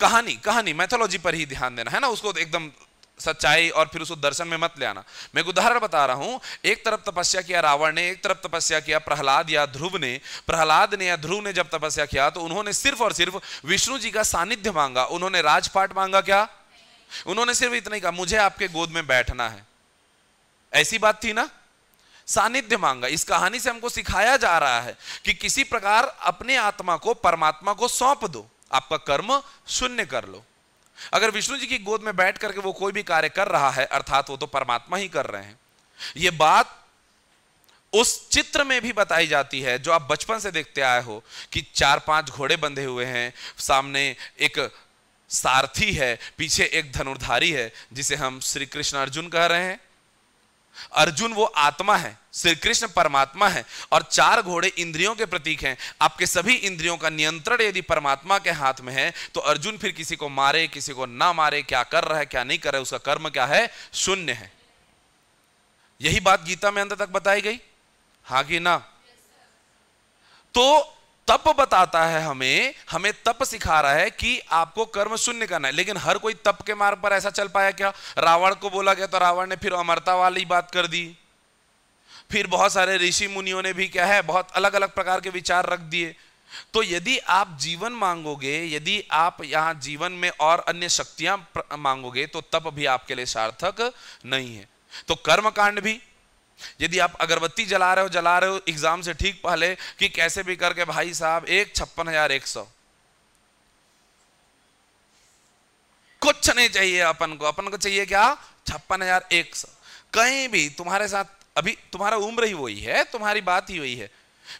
कहानी कहानी मैथोलॉजी पर ही ध्यान देना है ना उसको एकदम सच्चाई और फिर उसको दर्शन में मत ले आना मैं एक उदाहरण बता रहा हूं एक तरफ तपस्या किया रावण ने एक तरफ तपस्या किया प्रहलाद या ध्रुव ने प्रहलाद ने या ध्रुव ने जब तपस्या किया तो उन्होंने सिर्फ और सिर्फ विष्णु जी का सानिध्य मांगा उन्होंने राजपाट मांगा क्या उन्होंने सिर्फ इतना ही कहा मुझे आपके गोद में बैठना है ऐसी बात थी ना सानिध्य मांगा इस कहानी से हमको सिखाया जा रहा है कि किसी प्रकार अपने आत्मा को परमात्मा को सौंप दो आपका कर्म शून्य कर लो अगर विष्णु जी की गोद में बैठ करके वो कोई भी कार्य कर रहा है अर्थात वो तो परमात्मा ही कर रहे हैं ये बात उस चित्र में भी बताई जाती है जो आप बचपन से देखते आए हो कि चार पांच घोड़े बंधे हुए हैं सामने एक सारथी है पीछे एक धनुर्धारी है जिसे हम श्री कृष्ण अर्जुन कह रहे हैं अर्जुन वो आत्मा है श्री कृष्ण परमात्मा है और चार घोड़े इंद्रियों के प्रतीक हैं आपके सभी इंद्रियों का नियंत्रण यदि परमात्मा के हाथ में है तो अर्जुन फिर किसी को मारे किसी को ना मारे क्या कर रहा है क्या नहीं कर रहा है उसका कर्म क्या है शून्य है यही बात गीता में अंत तक बताई गई हा कि ना तो तप बताता है हमें हमें तप सिखा रहा है कि आपको कर्म शून्य करना है लेकिन हर कोई तप के मार्ग पर ऐसा चल पाया क्या रावण को बोला गया तो रावण ने फिर अमरता वाली बात कर दी फिर बहुत सारे ऋषि मुनियों ने भी क्या है बहुत अलग अलग प्रकार के विचार रख दिए तो यदि आप जीवन मांगोगे यदि आप यहां जीवन में और अन्य शक्तियां मांगोगे तो तप भी आपके लिए सार्थक नहीं है तो कर्म कांड भी यदि आप अगरबत्ती जला रहे हो जला रहे हो एग्जाम से ठीक पहले कि कैसे भी करके भाई साहब एक छप्पन हजार एक सौ कुछ नहीं चाहिए अपन को अपन को चाहिए क्या छप्पन हजार एक सौ कहीं भी तुम्हारे साथ अभी तुम्हारा उम्र ही वही है तुम्हारी बात ही वही है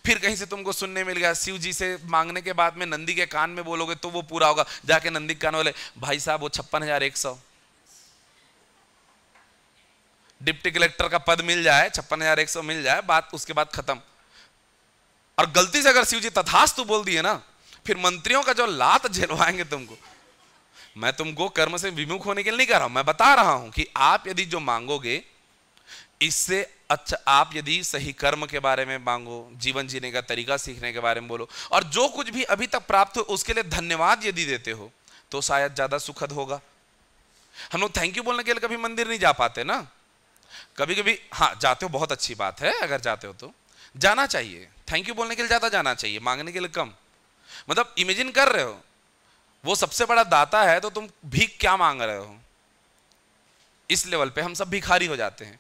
फिर कहीं से तुमको सुनने मिल गया शिव जी से मांगने के बाद में नंदी के कान में बोलोगे तो वो पूरा होगा जाके नंदी के कान वाले भाई साहब वो छप्पन हजार एक सौ डिप्टी कलेक्टर का पद मिल जाए छप्पन हजार एक सौ मिल जाए बात उसके बाद खत्म और गलती से अगर शिव जी तथास्तु बोल दिए ना फिर मंत्रियों का जो लात झेलवाएंगे तुमको मैं तुमको कर्म से विमुख होने के लिए नहीं कह रहा हूं मैं बता रहा हूं कि आप यदि जो मांगोगे इससे अच्छा आप यदि सही कर्म के बारे में मांगो जीवन जीने का तरीका सीखने के बारे में बोलो और जो कुछ भी अभी तक प्राप्त हो उसके लिए धन्यवाद यदि देते हो तो शायद ज्यादा सुखद होगा हम लोग थैंक यू बोलने के लिए कभी मंदिर नहीं जा पाते ना कभी कभी हाँ जाते हो बहुत अच्छी बात है अगर जाते हो तो जाना चाहिए थैंक यू बोलने के लिए ज़्यादा जाना चाहिए मांगने के लिए कम मतलब इमेजिन कर रहे हो वो सबसे बड़ा दाता है तो तुम भीख क्या मांग रहे हो इस लेवल पे हम सब भिखारी हो जाते हैं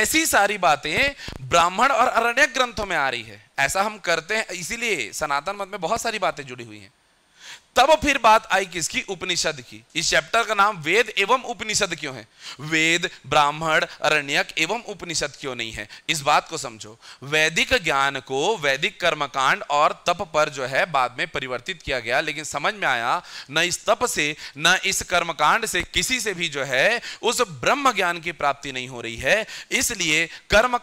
ऐसी सारी बातें ब्राह्मण और अरण्य ग्रंथों में आ रही है ऐसा हम करते हैं इसीलिए सनातन मत में बहुत सारी बातें जुड़ी हुई हैं तब फिर बात आई किसकी उपनिषद की इस चैप्टर का नाम वेद एवं उपनिषद क्यों है वेद ब्राह्मण अरण्यक एवं उपनिषद क्यों नहीं है इस बात को समझो वैदिक ज्ञान को वैदिक कर्मकांड और तप पर जो है बाद में परिवर्तित किया गया लेकिन समझ में आया न इस तप से न इस कर्मकांड से किसी से भी जो है उस ब्रह्म ज्ञान की प्राप्ति नहीं हो रही है इसलिए कर्म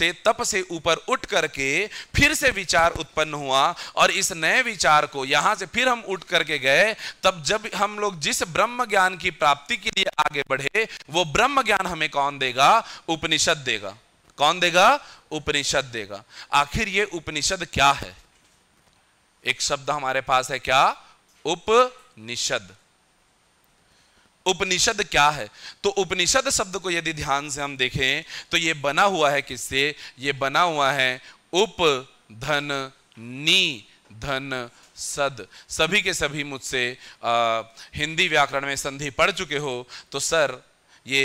से तप से ऊपर उठ करके फिर से विचार उत्पन्न हुआ और इस नए विचार को यहां से फिर हम उठ करके गए तब जब हम लोग जिस ब्रह्म ज्ञान की प्राप्ति के लिए आगे बढ़े वो ब्रह्म ज्ञान हमें कौन देगा उपनिषद देगा कौन देगा उपनिषद देगा आखिर ये उपनिषद क्या है एक शब्द हमारे पास है क्या उपनिषद उपनिषद क्या है तो उपनिषद शब्द को यदि ध्यान से हम देखें तो यह बना हुआ है किससे ये बना हुआ है उप धन नी धन सद सभी के सभी मुझसे हिंदी व्याकरण में संधि पढ़ चुके हो तो सर ये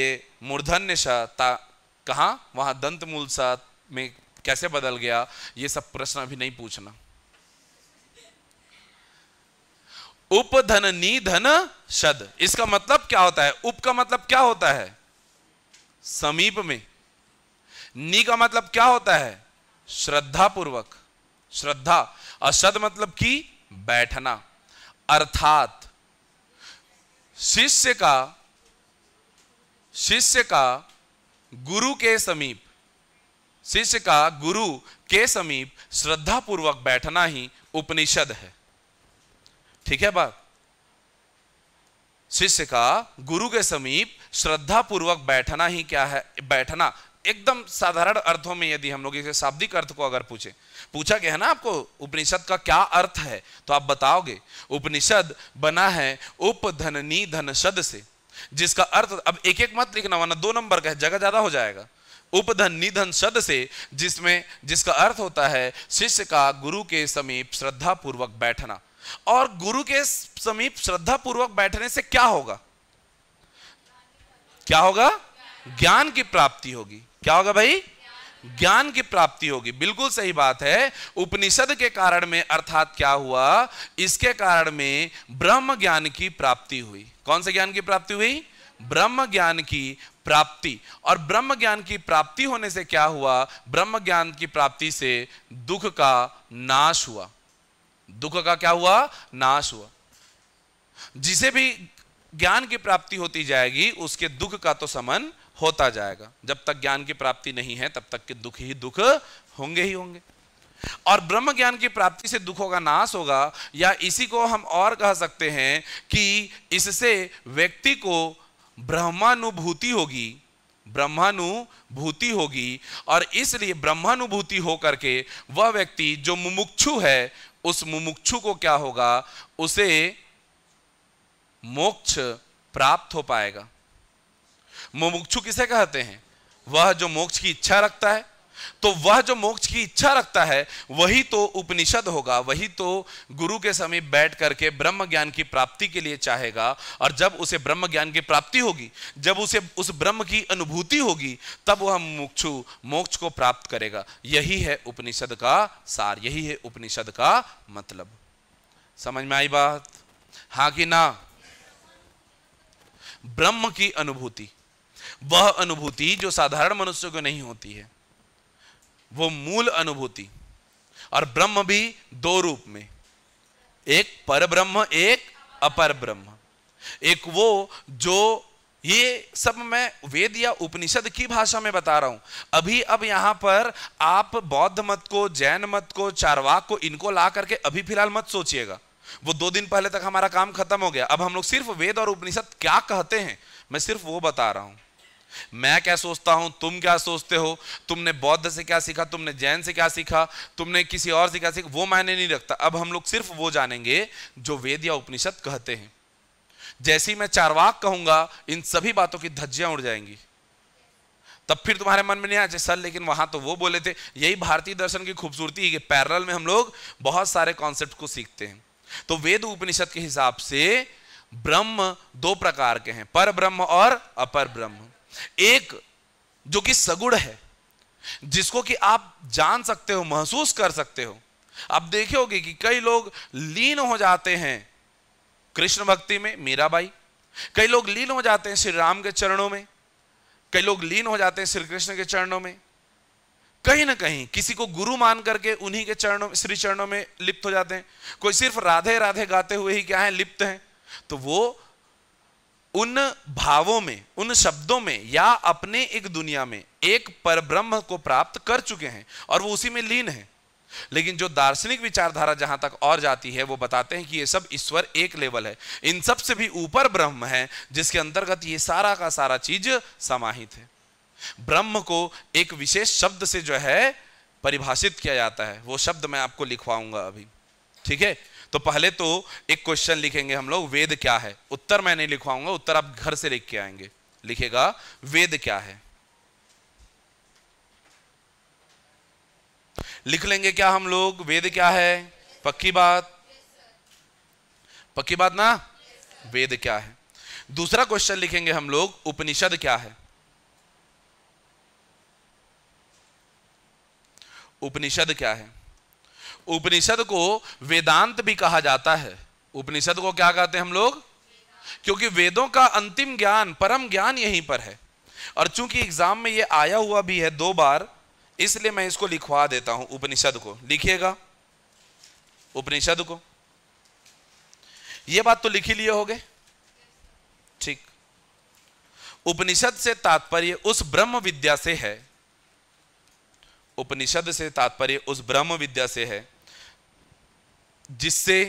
मूर्धन्य कहा ता कहाँ वहाँ दंत मूल सा में कैसे बदल गया ये सब प्रश्न अभी नहीं पूछना उपधन निधन शद इसका मतलब क्या होता है उप का मतलब क्या होता है समीप में नी का मतलब क्या होता है श्रद्धा पूर्वक श्रद्धा असद मतलब की बैठना अर्थात शिष्य का शिष्य का गुरु के समीप शिष्य का गुरु के समीप श्रद्धा पूर्वक बैठना ही उपनिषद है ठीक है बात शिष्य का गुरु के समीप श्रद्धा पूर्वक बैठना ही क्या है बैठना एकदम साधारण अर्थों में यदि हम लोग इसे शाब्दिक अर्थ को अगर पूछे पूछा गया है ना आपको उपनिषद का क्या अर्थ है तो आप बताओगे उपनिषद बना है उपधननी धन शद से जिसका अर्थ अब एक एक मत लिखना वरना दो नंबर का है जगह ज्यादा हो जाएगा उपधन निधन शब्द से जिसमें जिसका अर्थ होता है शिष्य का गुरु के समीप श्रद्धा पूर्वक बैठना और गुरु के समीप श्रद्धा पूर्वक बैठने से क्या होगा क्या होगा ज्ञान की प्राप्ति होगी क्या होगा भाई ज्ञान की प्राप्ति होगी बिल्कुल सही बात है उपनिषद के कारण में अर्थात क्या हुआ इसके कारण में ब्रह्म ज्ञान की प्राप्ति हुई कौन से ज्ञान की प्राप्ति हुई ब्रह्म ज्ञान की प्राप्ति और ब्रह्म ज्ञान की प्राप्ति होने से क्या हुआ ब्रह्म ज्ञान की प्राप्ति से दुख का नाश हुआ दुख का क्या हुआ नाश हुआ जिसे भी ज्ञान की प्राप्ति होती जाएगी उसके दुख का तो समन होता जाएगा जब तक ज्ञान की प्राप्ति नहीं है तब तक के दुख ही दुख होंगे ही होंगे और ब्रह्म ज्ञान की प्राप्ति से दुखों का नाश होगा या इसी को हम और कह सकते हैं कि इससे व्यक्ति को ब्रह्मानुभूति होगी ब्रह्मानुभूति होगी और इसलिए ब्रह्मानुभूति हो करके वह व्यक्ति जो मुमुक्षु है उस मुमुक्षु को क्या होगा उसे मोक्ष प्राप्त हो पाएगा मुमुक्षु किसे कहते हैं वह जो मोक्ष की इच्छा रखता है तो वह जो मोक्ष की इच्छा रखता है वही तो उपनिषद होगा वही तो गुरु के समीप बैठ करके ब्रह्म ज्ञान की प्राप्ति के लिए चाहेगा और जब उसे ब्रह्म ज्ञान की प्राप्ति होगी जब उसे उस ब्रह्म की अनुभूति होगी तब वह मुक्षु मोक्ष को प्राप्त करेगा यही है उपनिषद का सार यही है उपनिषद का मतलब समझ में आई बात हा कि ना ब्रह्म की अनुभूति वह अनुभूति जो साधारण मनुष्य को नहीं होती है वो मूल अनुभूति और ब्रह्म भी दो रूप में एक पर ब्रह्म एक अपर ब्रह्म एक वो जो ये सब मैं वेद या उपनिषद की भाषा में बता रहा हूं अभी अब यहां पर आप बौद्ध मत को जैन मत को चारवाक को इनको ला करके अभी फिलहाल मत सोचिएगा वो दो दिन पहले तक हमारा काम खत्म हो गया अब हम लोग सिर्फ वेद और उपनिषद क्या कहते हैं मैं सिर्फ वो बता रहा हूं मैं क्या सोचता हूं तुम क्या सोचते हो तुमने बौद्ध से क्या सीखा तुमने जैन से क्या सीखा तुमने किसी और से क्या सीखा वो मायने नहीं रखता अब हम लोग सिर्फ वो जानेंगे जो वेद या उपनिषद कहते हैं जैसे ही मैं चारवाक कहूंगा इन सभी बातों की धज्जियां उड़ जाएंगी तब फिर तुम्हारे मन में नहीं आचे सर लेकिन वहां तो वो बोले थे यही भारतीय दर्शन की खूबसूरती है कि पैरल में हम लोग बहुत सारे कॉन्सेप्ट को सीखते हैं तो वेद उपनिषद के हिसाब से ब्रह्म दो प्रकार के हैं पर ब्रह्म और अपर ब्रह्म एक जो कि सगुड़ है जिसको कि आप जान सकते हो महसूस कर सकते हो आप देखोगे कि कई लोग लीन हो जाते हैं कृष्ण भक्ति में मीराबाई कई लोग लीन हो जाते हैं श्री राम के चरणों में कई लोग लीन हो जाते हैं श्री कृष्ण के चरणों में कहीं ना कहीं किसी को गुरु मान करके उन्हीं के चरणों में श्री चरणों में लिप्त हो जाते हैं कोई सिर्फ राधे राधे गाते हुए ही क्या है लिप्त हैं तो वो उन भावों में उन शब्दों में या अपने एक दुनिया में एक परब्रह्म को प्राप्त कर चुके हैं और वो उसी में लीन है लेकिन जो दार्शनिक विचारधारा जहां तक और जाती है वो बताते हैं कि ये सब ईश्वर एक लेवल है इन सब से भी ऊपर ब्रह्म है जिसके अंतर्गत ये सारा का सारा चीज समाहित है ब्रह्म को एक विशेष शब्द से जो है परिभाषित किया जाता है वो शब्द मैं आपको लिखवाऊंगा अभी ठीक है तो पहले तो एक क्वेश्चन लिखेंगे हम लोग वेद क्या है उत्तर मैं नहीं लिखवाऊंगा उत्तर आप घर से लिख के आएंगे लिखेगा वेद क्या है लिख लेंगे क्या हम लोग वेद क्या है पक्की बात पक्की बात ना वेद क्या है दूसरा क्वेश्चन लिखेंगे हम लोग उपनिषद क्या है उपनिषद क्या है उपनिषद को वेदांत भी कहा जाता है उपनिषद को क्या कहते हैं हम लोग क्योंकि वेदों का अंतिम ज्ञान परम ज्ञान यहीं पर है और चूंकि एग्जाम में यह आया हुआ भी है दो बार इसलिए मैं इसको लिखवा देता हूं उपनिषद को लिखिएगा उपनिषद को यह बात तो लिखी लिए होगे ठीक उपनिषद से तात्पर्य उस ब्रह्म विद्या से है उपनिषद से तात्पर्य उस ब्रह्म विद्या से है जिससे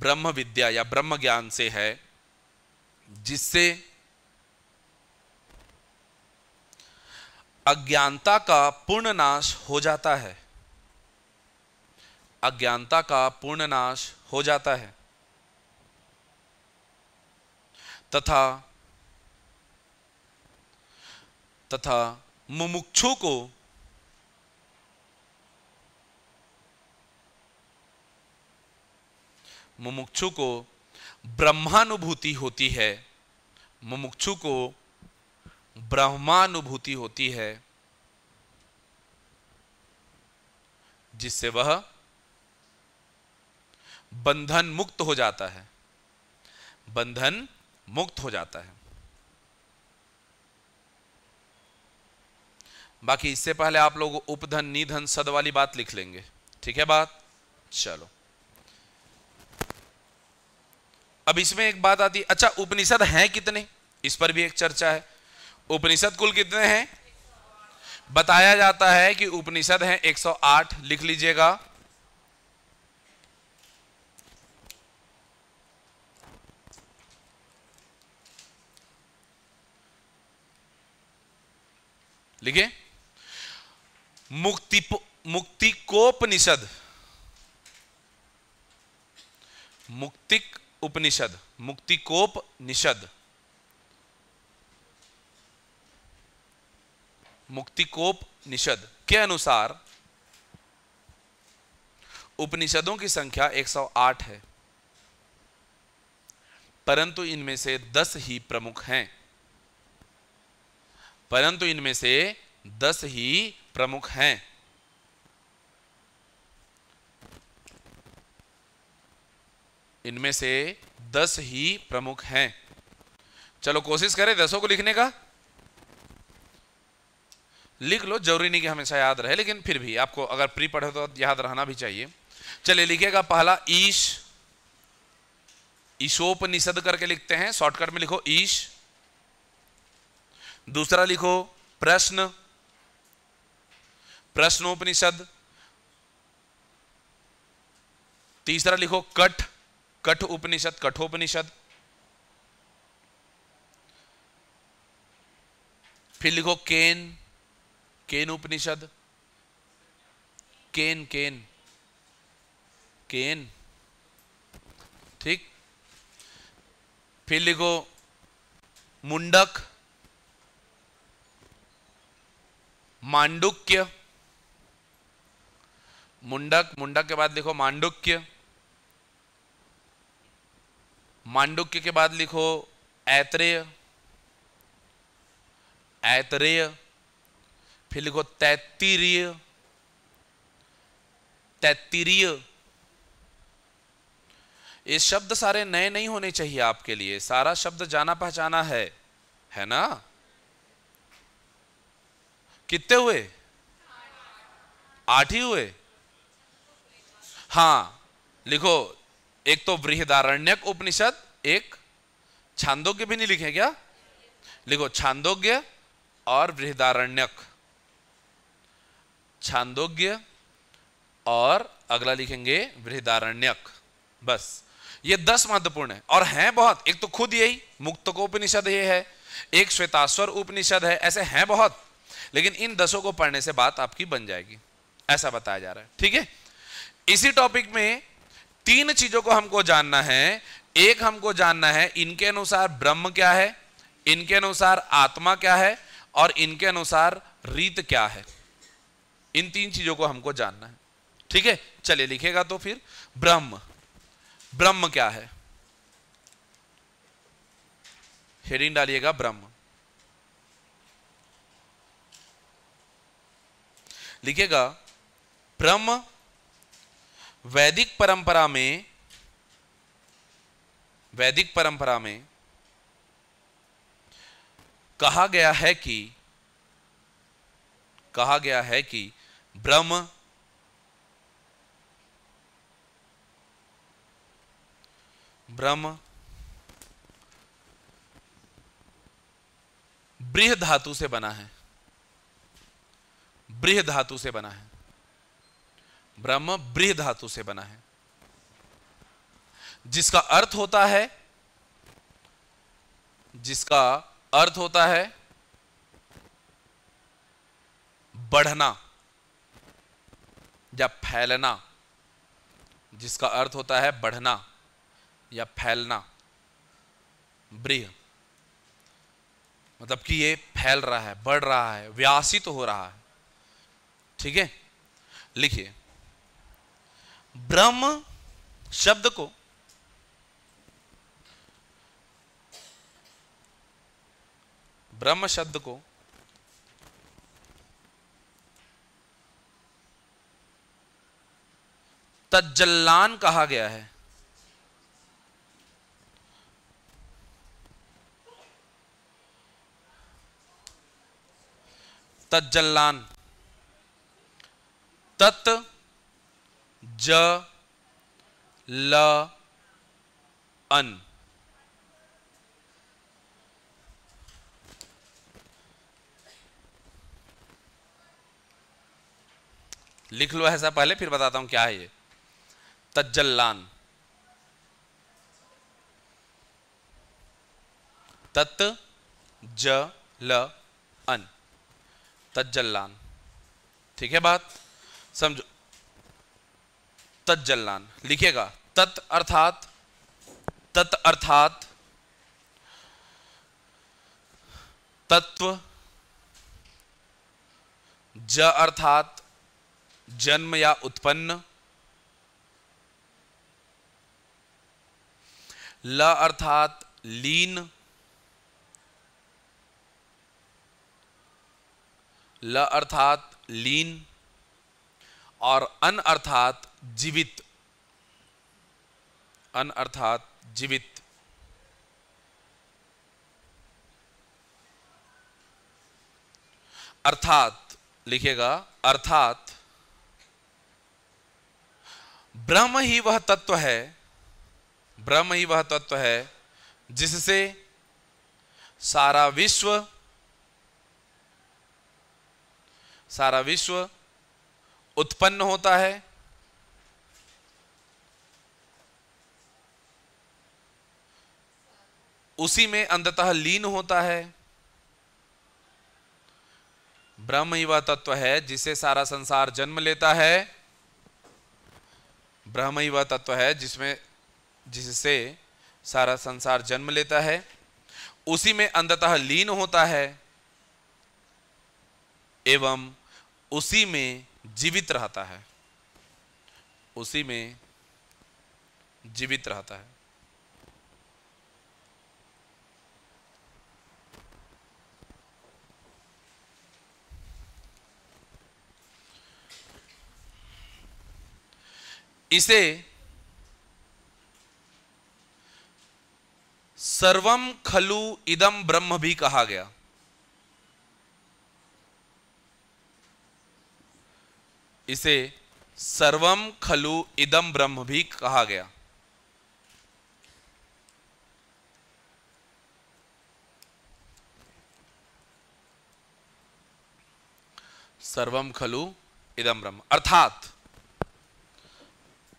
ब्रह्म विद्या या ब्रह्म ज्ञान से है जिससे अज्ञानता का पूर्ण नाश हो जाता है अज्ञानता का पूर्ण नाश हो जाता है तथा तथा मुमुक्षु को मुमुक्षु को ब्रह्मानुभूति होती है मुमुक्षु को ब्रह्मानुभूति होती है जिससे वह बंधन मुक्त हो जाता है बंधन मुक्त हो जाता है बाकी इससे पहले आप लोग उपधन निधन सद वाली बात लिख लेंगे ठीक है बात चलो अब इसमें एक बात आती अच्छा उपनिषद हैं कितने इस पर भी एक चर्चा है उपनिषद कुल कितने हैं बताया जाता है कि उपनिषद हैं 108 लिख लीजिएगा लिखिए मुक्ति मुक्तिकोपनिषद मुक्तिक उपनिषद मुक्तिकोप निषद मुक्तिकोप निषद के अनुसार उपनिषदों की संख्या 108 है परंतु इनमें से 10 ही प्रमुख हैं परंतु इनमें से 10 ही प्रमुख हैं इनमें से दस ही प्रमुख हैं चलो कोशिश करें दसों को लिखने का लिख लो जरूरी नहीं कि हमेशा याद रहे लेकिन फिर भी आपको अगर प्री पढ़े तो याद रहना भी चाहिए चलिए लिखेगा पहला ईश ईशोपनिषद करके लिखते हैं शॉर्टकट में लिखो ईश दूसरा लिखो प्रश्न प्रश्नोपनिषद तीसरा लिखो कट कठ उपनिषद कठोपनिषद फिर लिखो केन केन उपनिषद केन केन केन ठीक फिर लिखो मुंडक मांडुक्य मुंडक मुंडक के बाद लिखो मांडुक्य मांडुक्य के बाद लिखो ऐत्रेय ऐतरेय फिर लिखो तैतीरीय तैतीरीय ये शब्द सारे नए नहीं होने चाहिए आपके लिए सारा शब्द जाना पहचाना है है ना कितने हुए आठ ही हुए हाँ लिखो एक तो बृहदारण्यक उपनिषद एक छांदोग्य भी नहीं लिखे क्या लिखो छांदोग्य और बृहदारण्यक छांदोग्य और अगला लिखेंगे बृहदारण्यक बस ये दस महत्वपूर्ण है और हैं बहुत एक तो खुद यही मुक्त उपनिषद ये है एक श्वेताश्वर उपनिषद है ऐसे हैं बहुत लेकिन इन दसों को पढ़ने से बात आपकी बन जाएगी ऐसा बताया जा रहा है ठीक है इसी टॉपिक में तीन चीजों को हमको जानना है एक हमको जानना है इनके अनुसार ब्रह्म क्या है इनके अनुसार आत्मा क्या है और इनके अनुसार रीत क्या है इन तीन चीजों को हमको जानना है ठीक है चलिए लिखेगा तो फिर ब्रह्म ब्रह्म क्या है हेडिंग डालिएगा ब्रह्म लिखेगा ब्रह्म वैदिक परंपरा में वैदिक परंपरा में कहा गया है कि कहा गया है कि ब्रह्म ब्रह्म बृह धातु से बना है बृह धातु से बना है ब्रह्म बृह धातु से बना है जिसका अर्थ होता है जिसका अर्थ होता है बढ़ना या फैलना जिसका अर्थ होता है बढ़ना या फैलना बृह मतलब कि ये फैल रहा है बढ़ रहा है व्यासित तो हो रहा है ठीक है लिखिए ब्रह्म शब्द को ब्रह्म शब्द को तजल्लान कहा गया है तजल्लान तत् ज ल अन लिख लो ऐसा पहले फिर बताता हूं क्या है ये तज्जल्लान तत् ज ल अन तज्जल्लान ठीक है बात समझो तत् जलनान लिखेगा तत् अर्थात तत् अर्थात तत्व ज अर्थात जन्म या उत्पन्न ल अर्थात लीन ल अर्थात लीन और अन अर्थात जीवित अन अर्थात जीवित अर्थात लिखेगा अर्थात ब्रह्म ही वह तत्व है ब्रह्म ही वह तत्व है जिससे सारा विश्व सारा विश्व उत्पन्न होता है उसी में अंततः लीन होता है ब्रह्म ही वह तत्व है जिसे सारा संसार जन्म लेता है ब्रह्म ही वह तत्व है जिसमें जिससे सारा संसार जन्म लेता है उसी में अंततः लीन होता है एवं उसी में जीवित रहता है उसी में जीवित रहता है इसे सर्वम खलु इदम ब्रह्म भी कहा गया इसे सर्वम खलु इदम ब्रह्म भी कहा गया सर्वम खलु इदम ब्रह्म अर्थात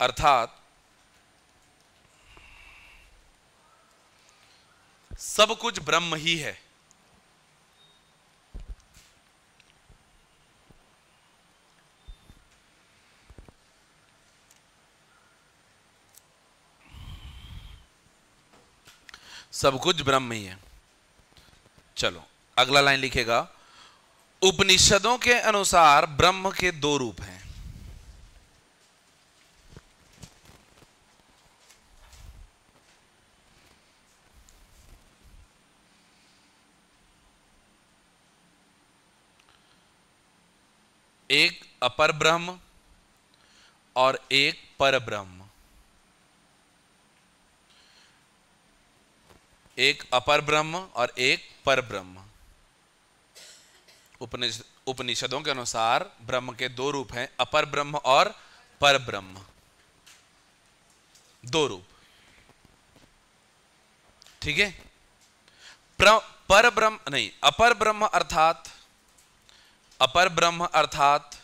अर्थात सब कुछ ब्रह्म ही है सब कुछ ब्रह्म ही है चलो अगला लाइन लिखेगा उपनिषदों के अनुसार ब्रह्म के दो रूप हैं एक अपर ब्रह्म और एक पर ब्रह्म एक अपर ब्रह्म और एक पर ब्रह्म उपनिषदों के अनुसार ब्रह्म के दो रूप हैं अपर ब्रह्म और पर ब्रह्म दो रूप ठीक है पर ब्रह्म नहीं अपर ब्रह्म अर्थात अपर ब्रह्म अर्थात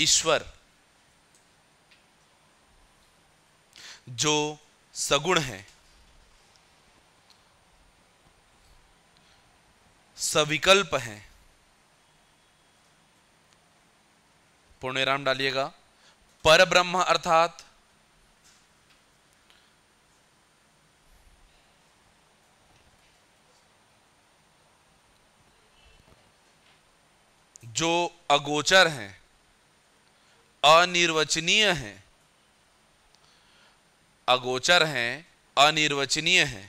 ईश्वर जो सगुण है सविकल्प है राम डालिएगा पर ब्रह्म अर्थात जो अगोचर हैं अनिर्वचनीय हैं अगोचर हैं अनिर्वचनीय हैं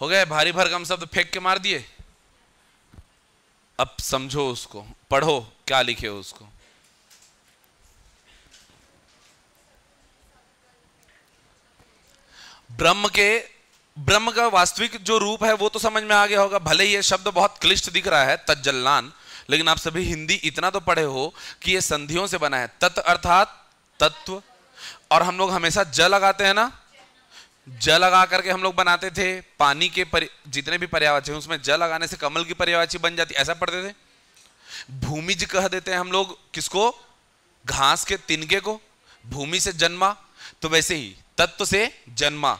हो गए भारी भरकम शब्द फेंक के मार दिए अब समझो उसको पढ़ो क्या लिखे उसको ब्रह्म के ब्रह्म का वास्तविक जो रूप है वो तो समझ में आ गया होगा भले ही ये शब्द बहुत क्लिष्ट दिख रहा है तज्जल्लान लेकिन आप सभी हिंदी इतना तो पढ़े हो कि ये संधियों से बना है तत् अर्थात तत्व और हम लोग हमेशा ज लगाते हैं ना ज लगा करके हम लोग बनाते थे पानी के परि... जितने भी पर्यावाची उसमें ज लगाने से कमल की पर्यावाची बन जाती ऐसा पढ़ते थे भूमिज कह देते हैं हम लोग किसको घास के तिनके को भूमि से जन्मा तो वैसे ही तत्व से जन्मा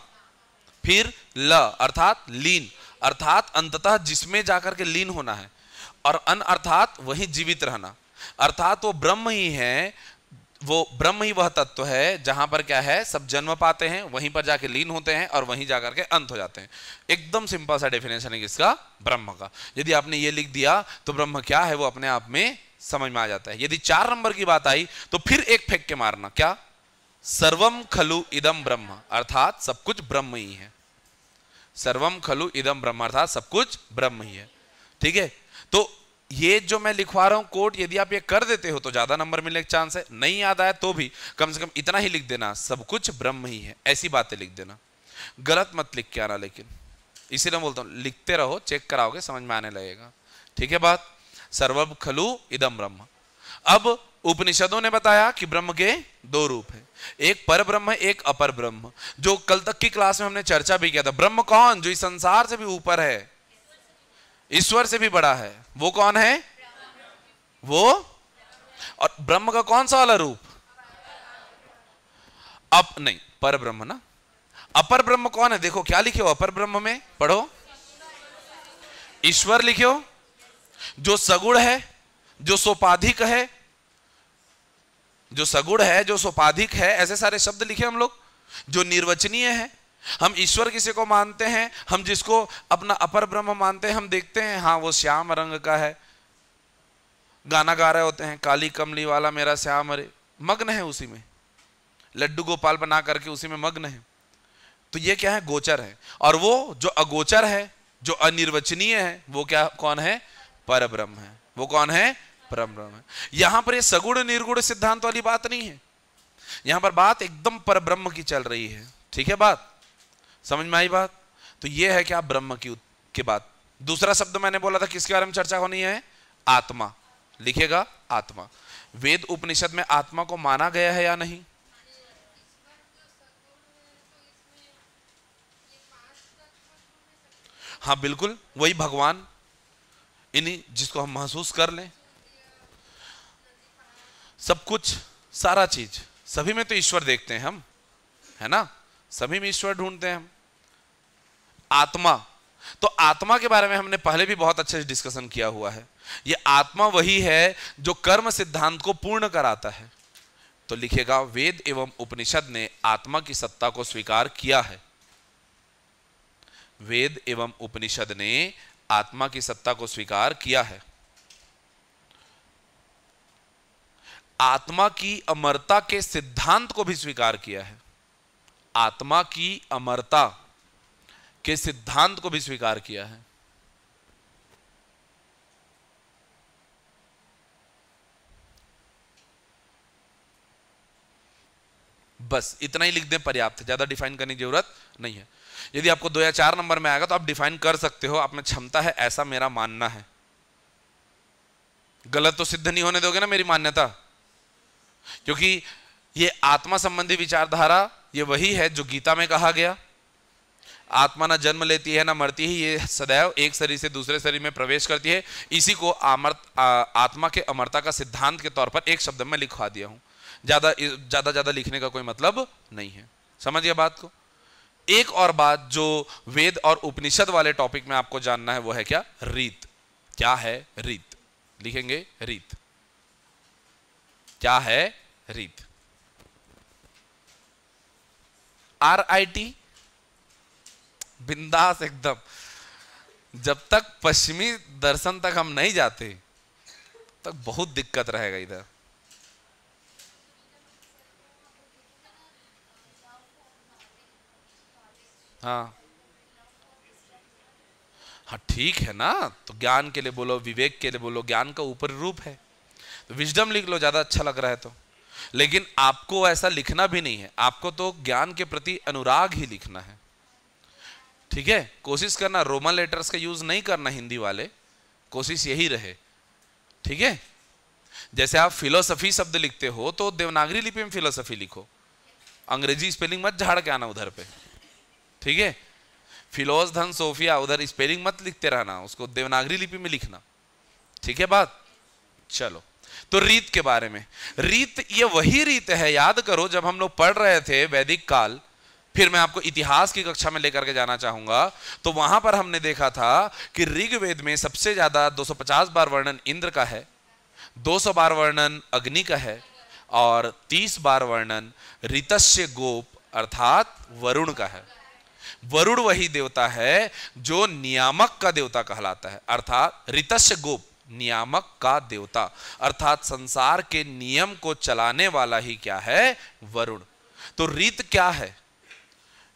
फिर ल अर्थात लीन अर्थात अंततः जिसमें जाकर के लीन होना है और अन अर्थात वही जीवित रहना अर्थात वो ब्रह्म ही है वो ब्रह्म ही वह तत्व है जहां पर क्या है सब जन्म पाते हैं वहीं पर जाके लीन होते हैं और वहीं जाकर के अंत हो जाते हैं एकदम सिंपल सा डेफिनेशन है इसका ब्रह्म का यदि आपने ये लिख दिया तो ब्रह्म क्या है वो अपने आप में समझ में आ जाता है यदि चार नंबर की बात आई तो फिर एक फेंक के मारना क्या सर्वम खलु इदम ब्रह्म अर्थात सब कुछ ब्रह्म ही है सर्वम खलु इदम ब्रह्म अर्थात सब कुछ ब्रह्म ही है ठीक है तो ये जो मैं लिखवा रहा हूं कोट यदि आप ये कर देते हो तो ज्यादा नंबर मिलने का चांस है नहीं याद आया तो भी कम से कम इतना ही लिख देना सब कुछ ब्रह्म ही है ऐसी बातें लिख देना गलत मत लिख के आना लेकिन इसीलिए बोलता हूं लिखते रहो चेक कराओगे समझ में आने लगेगा ठीक है बात सर्वम खलु इदम ब्रह्म अब उपनिषदों ने बताया कि ब्रह्म के दो रूप हैं एक पर ब्रह्म एक अपर ब्रह्म जो कल तक की क्लास में हमने चर्चा भी किया था ब्रह्म कौन जो इस संसार से भी ऊपर है ईश्वर से भी बड़ा है वो कौन है वो और ब्रह्म का कौन सा वाला रूप अप नहीं पर ब्रह्म ना अपर ब्रह्म कौन है देखो क्या लिखे हो अपर ब्रह्म में पढ़ो ईश्वर लिखे हो जो सगुण है जो सोपाधिक है जो सगुण है जो सोपाधिक है ऐसे सारे शब्द लिखे हम लोग जो निर्वचनीय है हम ईश्वर किसी को मानते हैं हम जिसको अपना अपर ब्रह्म मानते हैं हम देखते हैं हाँ वो श्याम रंग का है गाना गा रहे होते हैं काली कमली वाला मेरा श्याम अरे मग्न है उसी में लड्डू गोपाल बना करके उसी में मग्न है तो ये क्या है गोचर है और वो जो अगोचर है जो अनिर्वचनीय है वो क्या कौन है ब्रह्म है वो कौन है परम ब्रह्म है यहां पर ये सगुण निर्गुण सिद्धांत वाली बात नहीं है यहां पर बात एकदम पर ब्रह्म की चल रही है ठीक है बात समझ में आई बात तो ये है कि आप ब्रह्म की के बात दूसरा शब्द मैंने बोला था किसके बारे में चर्चा होनी है आत्मा लिखेगा आत्मा वेद उपनिषद में आत्मा को माना गया है या नहीं हाँ बिल्कुल वही भगवान इन्हीं जिसको हम महसूस कर लें सब कुछ सारा चीज सभी में तो ईश्वर देखते हैं हम है ना सभी में ईश्वर ढूंढते हैं हम आत्मा तो आत्मा के बारे में हमने पहले भी बहुत अच्छे से डिस्कशन किया हुआ है ये आत्मा वही है जो कर्म सिद्धांत को पूर्ण कराता है तो लिखेगा वेद एवं उपनिषद ने आत्मा की सत्ता को स्वीकार किया है वेद एवं उपनिषद ने आत्मा की सत्ता को स्वीकार किया है आत्मा की अमरता के सिद्धांत को भी स्वीकार किया है आत्मा की अमरता के सिद्धांत को भी स्वीकार किया है बस इतना ही लिख दें पर्याप्त है ज्यादा डिफाइन करने की जरूरत नहीं है यदि आपको दो या चार नंबर में आएगा तो आप डिफाइन कर सकते हो आप में क्षमता है ऐसा मेरा मानना है गलत तो सिद्ध नहीं होने दोगे ना मेरी मान्यता क्योंकि ये आत्मा संबंधी विचारधारा ये वही है जो गीता में कहा गया आत्मा ना जन्म लेती है ना मरती है ये सदैव एक शरीर से दूसरे शरीर में प्रवेश करती है इसी को आमर्त आत्मा के अमरता का सिद्धांत के तौर पर एक शब्द में लिखवा दिया हूं ज़्यादा ज़्यादा ज़्यादा लिखने का कोई मतलब नहीं है समझिए बात को एक और बात जो वेद और उपनिषद वाले टॉपिक में आपको जानना है वो है क्या रीत क्या है रीत लिखेंगे रीत क्या है रीत आर आई टी बिंदास एकदम जब तक पश्चिमी दर्शन तक हम नहीं जाते तक बहुत दिक्कत रहेगा इधर हाँ हाँ ठीक है ना तो ज्ञान के लिए बोलो विवेक के लिए बोलो ज्ञान का ऊपर रूप है तो विजडम लिख लो ज़्यादा अच्छा लग रहा है तो लेकिन आपको ऐसा लिखना भी नहीं है आपको तो ज्ञान के प्रति अनुराग ही लिखना है ठीक है कोशिश करना रोमन लेटर्स का यूज़ नहीं करना हिंदी वाले कोशिश यही रहे ठीक है जैसे आप फिलोसफी शब्द लिखते हो तो देवनागरी लिपि में फिलोसफी लिखो अंग्रेजी स्पेलिंग मत झाड़ के आना उधर पे ठीक है फिलोस धन सोफिया उधर स्पेलिंग मत लिखते रहना उसको देवनागरी लिपि में लिखना ठीक है बात चलो तो रीत के बारे में रीत ये वही रीत है याद करो जब हम लोग पढ़ रहे थे वैदिक काल फिर मैं आपको इतिहास की कक्षा में लेकर के जाना चाहूंगा तो वहां पर हमने देखा था कि ऋग्वेद में सबसे ज्यादा 250 बार वर्णन इंद्र का है 200 बार वर्णन अग्नि का है और 30 बार वर्णन रितस्य गोप अर्थात वरुण का है वरुण वही देवता है जो नियामक का देवता कहलाता है अर्थात रितस्य गोप नियामक का देवता अर्थात संसार के नियम को चलाने वाला ही क्या है वरुण तो रीत क्या है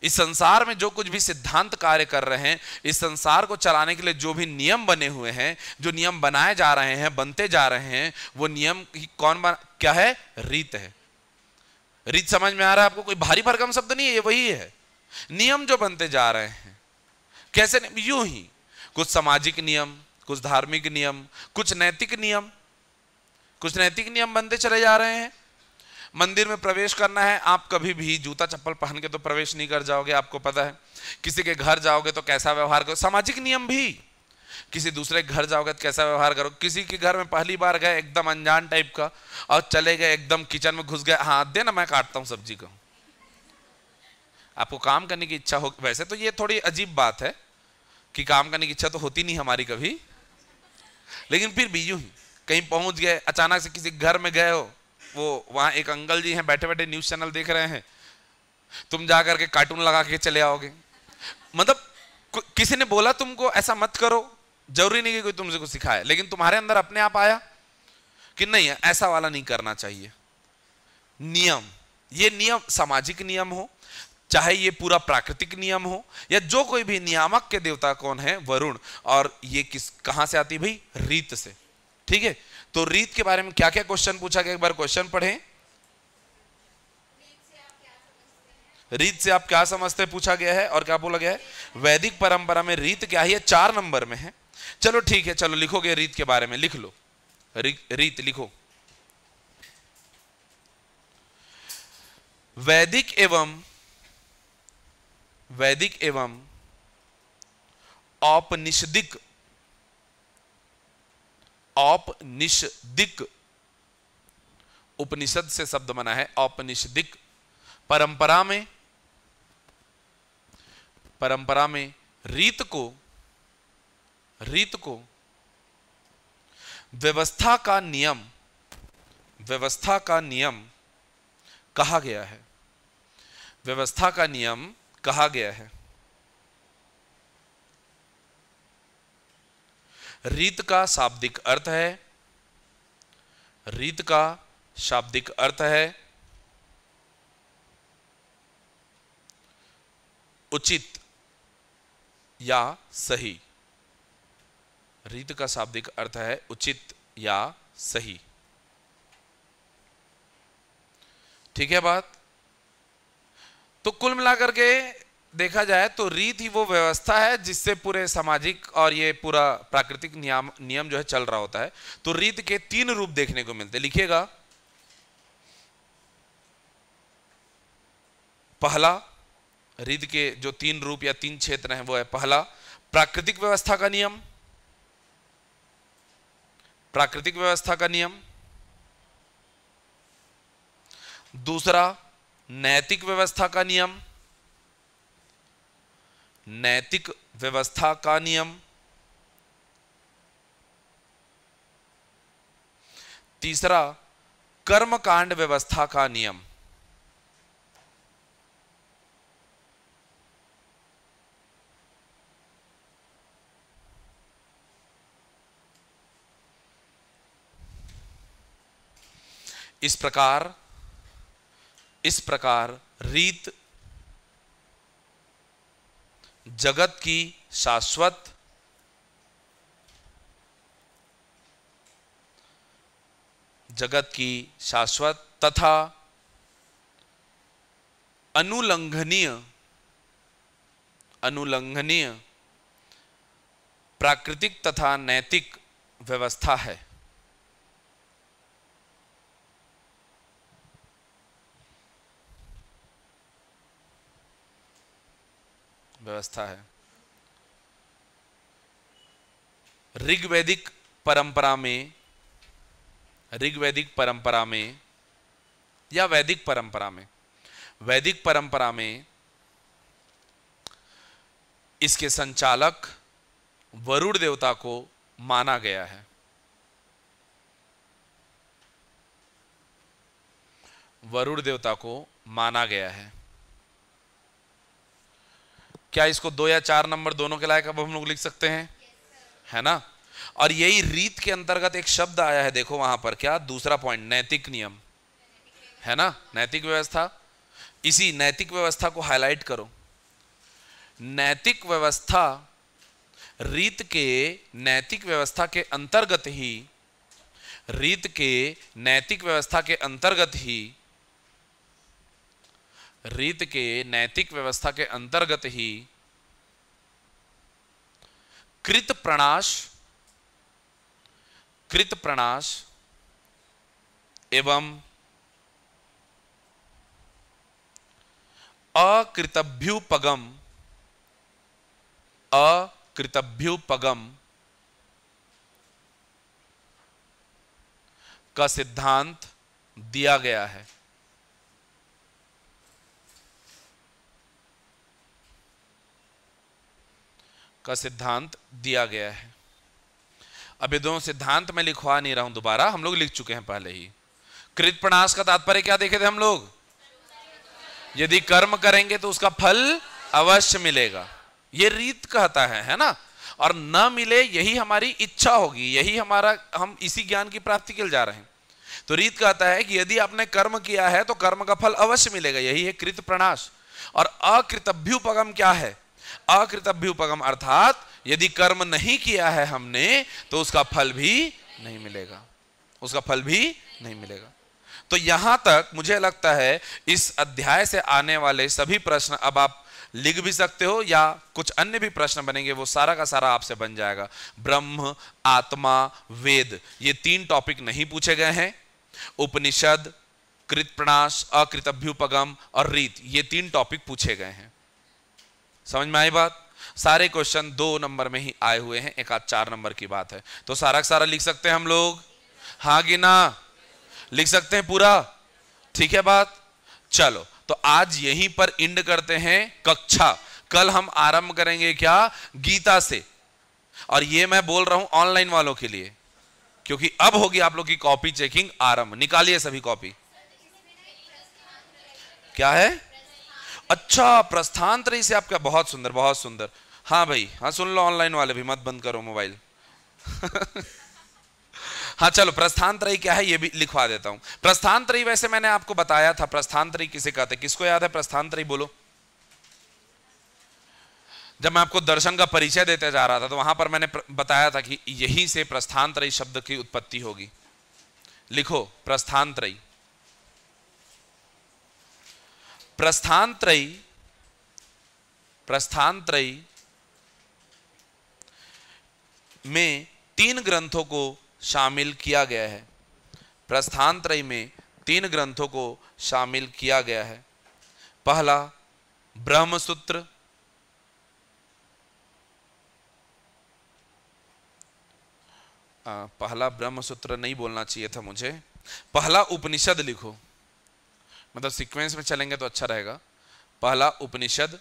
इस संसार में जो कुछ भी सिद्धांत कार्य कर रहे हैं इस संसार को चलाने के लिए जो भी नियम बने हुए हैं जो नियम बनाए जा रहे हैं बनते जा रहे हैं वो नियम कौन बना क्या है रीत है रीत समझ में आ रहा है आपको कोई भारी भरकम शब्द नहीं है ये वही है नियम जो बनते जा रहे हैं कैसे यूं ही कुछ सामाजिक नियम कुछ धार्मिक नियम कुछ नैतिक नियम कुछ नैतिक नियम बनते चले जा रहे हैं मंदिर में प्रवेश करना है आप कभी भी जूता चप्पल पहन के तो प्रवेश नहीं कर जाओगे आपको पता है किसी के घर जाओगे तो कैसा व्यवहार करो सामाजिक नियम भी किसी दूसरे घर जाओगे तो कैसा व्यवहार करो किसी के घर में पहली बार गए एकदम अनजान टाइप का और चले गए एकदम किचन में घुस गए हाँ दे ना मैं काटता हूँ सब्जी को आपको काम करने की इच्छा हो वैसे तो ये थोड़ी अजीब बात है कि काम करने की इच्छा तो होती नहीं हमारी कभी लेकिन फिर भी यूं ही कहीं पहुंच गए अचानक से किसी घर में गए हो वो वहां एक अंकल जी हैं बैठे बैठे न्यूज़ चैनल देख रहे हैं तुम जा करके कार्टून लगा के चले आओगे मतलब किसी ने बोला तुमको ऐसा मत करो जरूरी नहीं कि कोई तुमसे कुछ सिखाए लेकिन तुम्हारे अंदर अपने आप आया कि नहीं ऐसा वाला नहीं करना चाहिए नियम ये नियम सामाजिक नियम हो चाहे ये पूरा प्राकृतिक नियम हो या जो कोई भी नियामक के देवता कौन है वरुण और ये किस कहां से आती भाई रीत से ठीक है तो रीत के बारे में क्या क्या क्वेश्चन पूछा गया एक बार क्वेश्चन पढ़े रीत से आप क्या समझते हैं पूछा गया है और क्या बोला गया है वैदिक परंपरा में रीत क्या है चार नंबर में है चलो ठीक है चलो लिखोगे रीत के बारे में लिख लो री, रीत लिखो वैदिक एवं वैदिक एवं औपनिषदिक औपनिषदिक उपनिषद से शब्द बना है औपनिषदिक परंपरा में परंपरा में रीत को रीत को व्यवस्था का नियम व्यवस्था का नियम कहा गया है व्यवस्था का नियम कहा गया है रीत का शाब्दिक अर्थ है रीत का शाब्दिक अर्थ है उचित या सही रीत का शाब्दिक अर्थ है उचित या सही ठीक है बात तो कुल मिलाकर के देखा जाए तो रीत ही वो व्यवस्था है जिससे पूरे सामाजिक और ये पूरा प्राकृतिक नियम नियम जो है चल रहा होता है तो रीत के तीन रूप देखने को मिलते लिखिएगा पहला रीत के जो तीन रूप या तीन क्षेत्र हैं वो है पहला प्राकृतिक व्यवस्था का नियम प्राकृतिक व्यवस्था का नियम दूसरा नैतिक व्यवस्था का नियम नैतिक व्यवस्था का नियम तीसरा कर्मकांड व्यवस्था का नियम इस प्रकार इस प्रकार रीत जगत की शाश्वत जगत की शाश्वत तथा अनुलंघनीय अनुलंघनीय प्राकृतिक तथा नैतिक व्यवस्था है व्यवस्था है ऋग्वैदिक परंपरा में ऋग्वैदिक परंपरा में या वैदिक परंपरा में वैदिक परंपरा में इसके संचालक वरुण देवता को माना गया है वरुण देवता को माना गया है क्या इसको दो या चार नंबर दोनों के लायक अब हम लोग लिख सकते हैं है ना और यही रीत के अंतर्गत एक शब्द आया है देखो वहां पर क्या दूसरा पॉइंट नैतिक नियम है ना नैतिक व्यवस्था इसी नैतिक व्यवस्था को हाईलाइट करो नैतिक व्यवस्था रीत के नैतिक व्यवस्था के अंतर्गत ही रीत के नैतिक व्यवस्था के अंतर्गत ही रीत के नैतिक व्यवस्था के अंतर्गत ही कृत प्रणाश कृत प्रणाश एवं अकृतभ्युपगम अकृतभ्युपगम का सिद्धांत दिया गया है का सिद्धांत दिया गया है अभी दोनों सिद्धांत मैं लिखवा नहीं रहा हूं दोबारा हम लोग लिख चुके हैं पहले ही कृत प्रणाश का तात्पर्य क्या देखे थे हम लोग यदि कर्म करेंगे तो उसका फल अवश्य मिलेगा ये रीत कहता है है ना और न मिले यही हमारी इच्छा होगी यही हमारा हम इसी ज्ञान की प्राप्ति के लिए जा रहे हैं तो रीत कहता है कि यदि आपने कर्म किया है तो कर्म का फल अवश्य मिलेगा यही है कृत प्रणाश और अकृतभ्युपगम क्या है अकृतभ्युपगम अर्थात यदि कर्म नहीं किया है हमने तो उसका फल भी नहीं मिलेगा उसका फल भी नहीं मिलेगा तो यहां तक मुझे लगता है इस अध्याय से आने वाले सभी प्रश्न अब आप लिख भी सकते हो या कुछ अन्य भी प्रश्न बनेंगे वो सारा का सारा आपसे बन जाएगा ब्रह्म आत्मा वेद ये तीन टॉपिक नहीं पूछे गए हैं उपनिषद प्रणाश अकृतभ्युपगम और रीत ये तीन टॉपिक पूछे गए हैं समझ में आई बात सारे क्वेश्चन दो नंबर में ही आए हुए हैं एक आध चार नंबर की बात है तो सारा का सारा लिख सकते हैं हम लोग हाँ कि ना लिख सकते हैं पूरा ठीक है बात चलो तो आज यहीं पर इंड करते हैं कक्षा कल हम आरंभ करेंगे क्या गीता से और ये मैं बोल रहा हूं ऑनलाइन वालों के लिए क्योंकि अब होगी आप लोग की कॉपी चेकिंग आरंभ निकालिए सभी कॉपी क्या है अच्छा तरी से आपका बहुत सुंदर बहुत सुंदर हाँ भाई हाँ सुन लो ऑनलाइन वाले भी मत बंद करो मोबाइल हाँ चलो प्रस्थांतरी क्या है ये भी लिखवा देता हूं प्रस्थांतरी वैसे मैंने आपको बताया था प्रस्थांतरी किसे कहते हैं किसको याद है प्रस्थांतरी बोलो जब मैं आपको दर्शन का परिचय देते जा रहा था तो वहां पर मैंने बताया था कि यही से प्रस्थांतरी शब्द की उत्पत्ति होगी लिखो प्रस्थान प्रस्थांतरी प्रस्थान प्रस्थानत्रयी में तीन ग्रंथों को शामिल किया गया है त्रय में तीन ग्रंथों को शामिल किया गया है पहला ब्रह्मसूत्र पहला ब्रह्मसूत्र नहीं बोलना चाहिए था मुझे पहला उपनिषद लिखो मतलब सीक्वेंस में चलेंगे तो अच्छा रहेगा पहला उपनिषद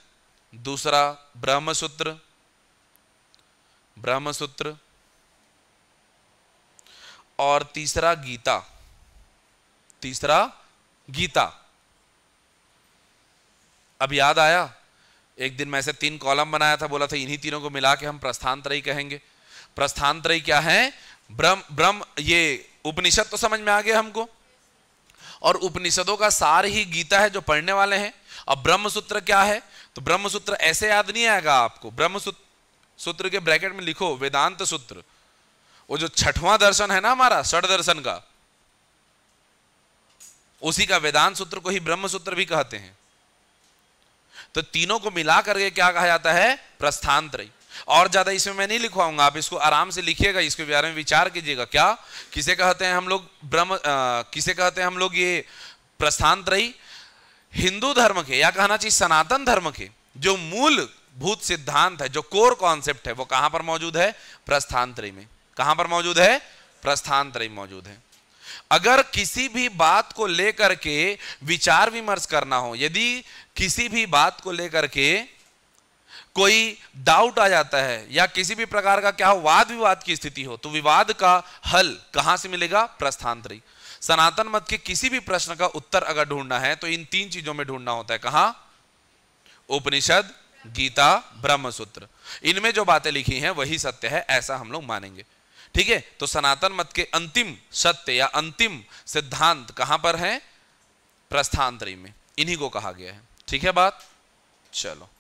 दूसरा ब्रह्मसूत्र ब्रह्मसूत्र और तीसरा गीता तीसरा गीता अब याद आया एक दिन मैं ऐसे तीन कॉलम बनाया था बोला था इन्हीं तीनों को मिला के हम प्रस्थानत्रयी कहेंगे प्रस्थानत्रयी क्या है ब्रह्म ब्रह्म ये उपनिषद तो समझ में आ गया हमको और उपनिषदों का सार ही गीता है जो पढ़ने वाले हैं अब ब्रह्मसूत्र क्या है तो ब्रह्मसूत्र ऐसे याद नहीं आएगा आपको ब्रह्मसूत्र सूत्र के ब्रैकेट में लिखो वेदांत सूत्र वो जो छठवां दर्शन है ना हमारा षड दर्शन का उसी का वेदांत सूत्र को ही ब्रह्म सूत्र भी कहते हैं तो तीनों को मिला करके क्या कहा जाता है प्रस्थान त्रय और ज़्यादा इसमें मैं नहीं लिखवाऊंगा आप इसको आराम से लिखिएगा इसके बारे में विचार कीजिएगा क्या किसे कहते हैं हम लोग ब्रह्म किसे कहते हैं हम लोग ये प्रस्थान त्रयी हिंदू धर्म के या कहना चाहिए सनातन धर्म के जो मूल भूत सिद्धांत है जो कोर कॉन्सेप्ट है वो कहां पर मौजूद है प्रस्थानत्री में कहां पर मौजूद है प्रस्थानत्री मौजूद है अगर किसी भी बात को लेकर के विचार विमर्श करना हो यदि किसी भी बात को लेकर के कोई डाउट आ जाता है या किसी भी प्रकार का क्या वाद विवाद की स्थिति हो तो विवाद का हल कहां से मिलेगा प्रस्थान्तरी सनातन मत के किसी भी प्रश्न का उत्तर अगर ढूंढना है तो इन तीन चीजों में ढूंढना होता है कहा उपनिषद गीता ब्रह्मसूत्र इनमें जो बातें लिखी हैं वही सत्य है ऐसा हम लोग मानेंगे ठीक है तो सनातन मत के अंतिम सत्य या अंतिम सिद्धांत कहां पर है प्रस्थान्तरी में इन्हीं को कहा गया है ठीक है बात चलो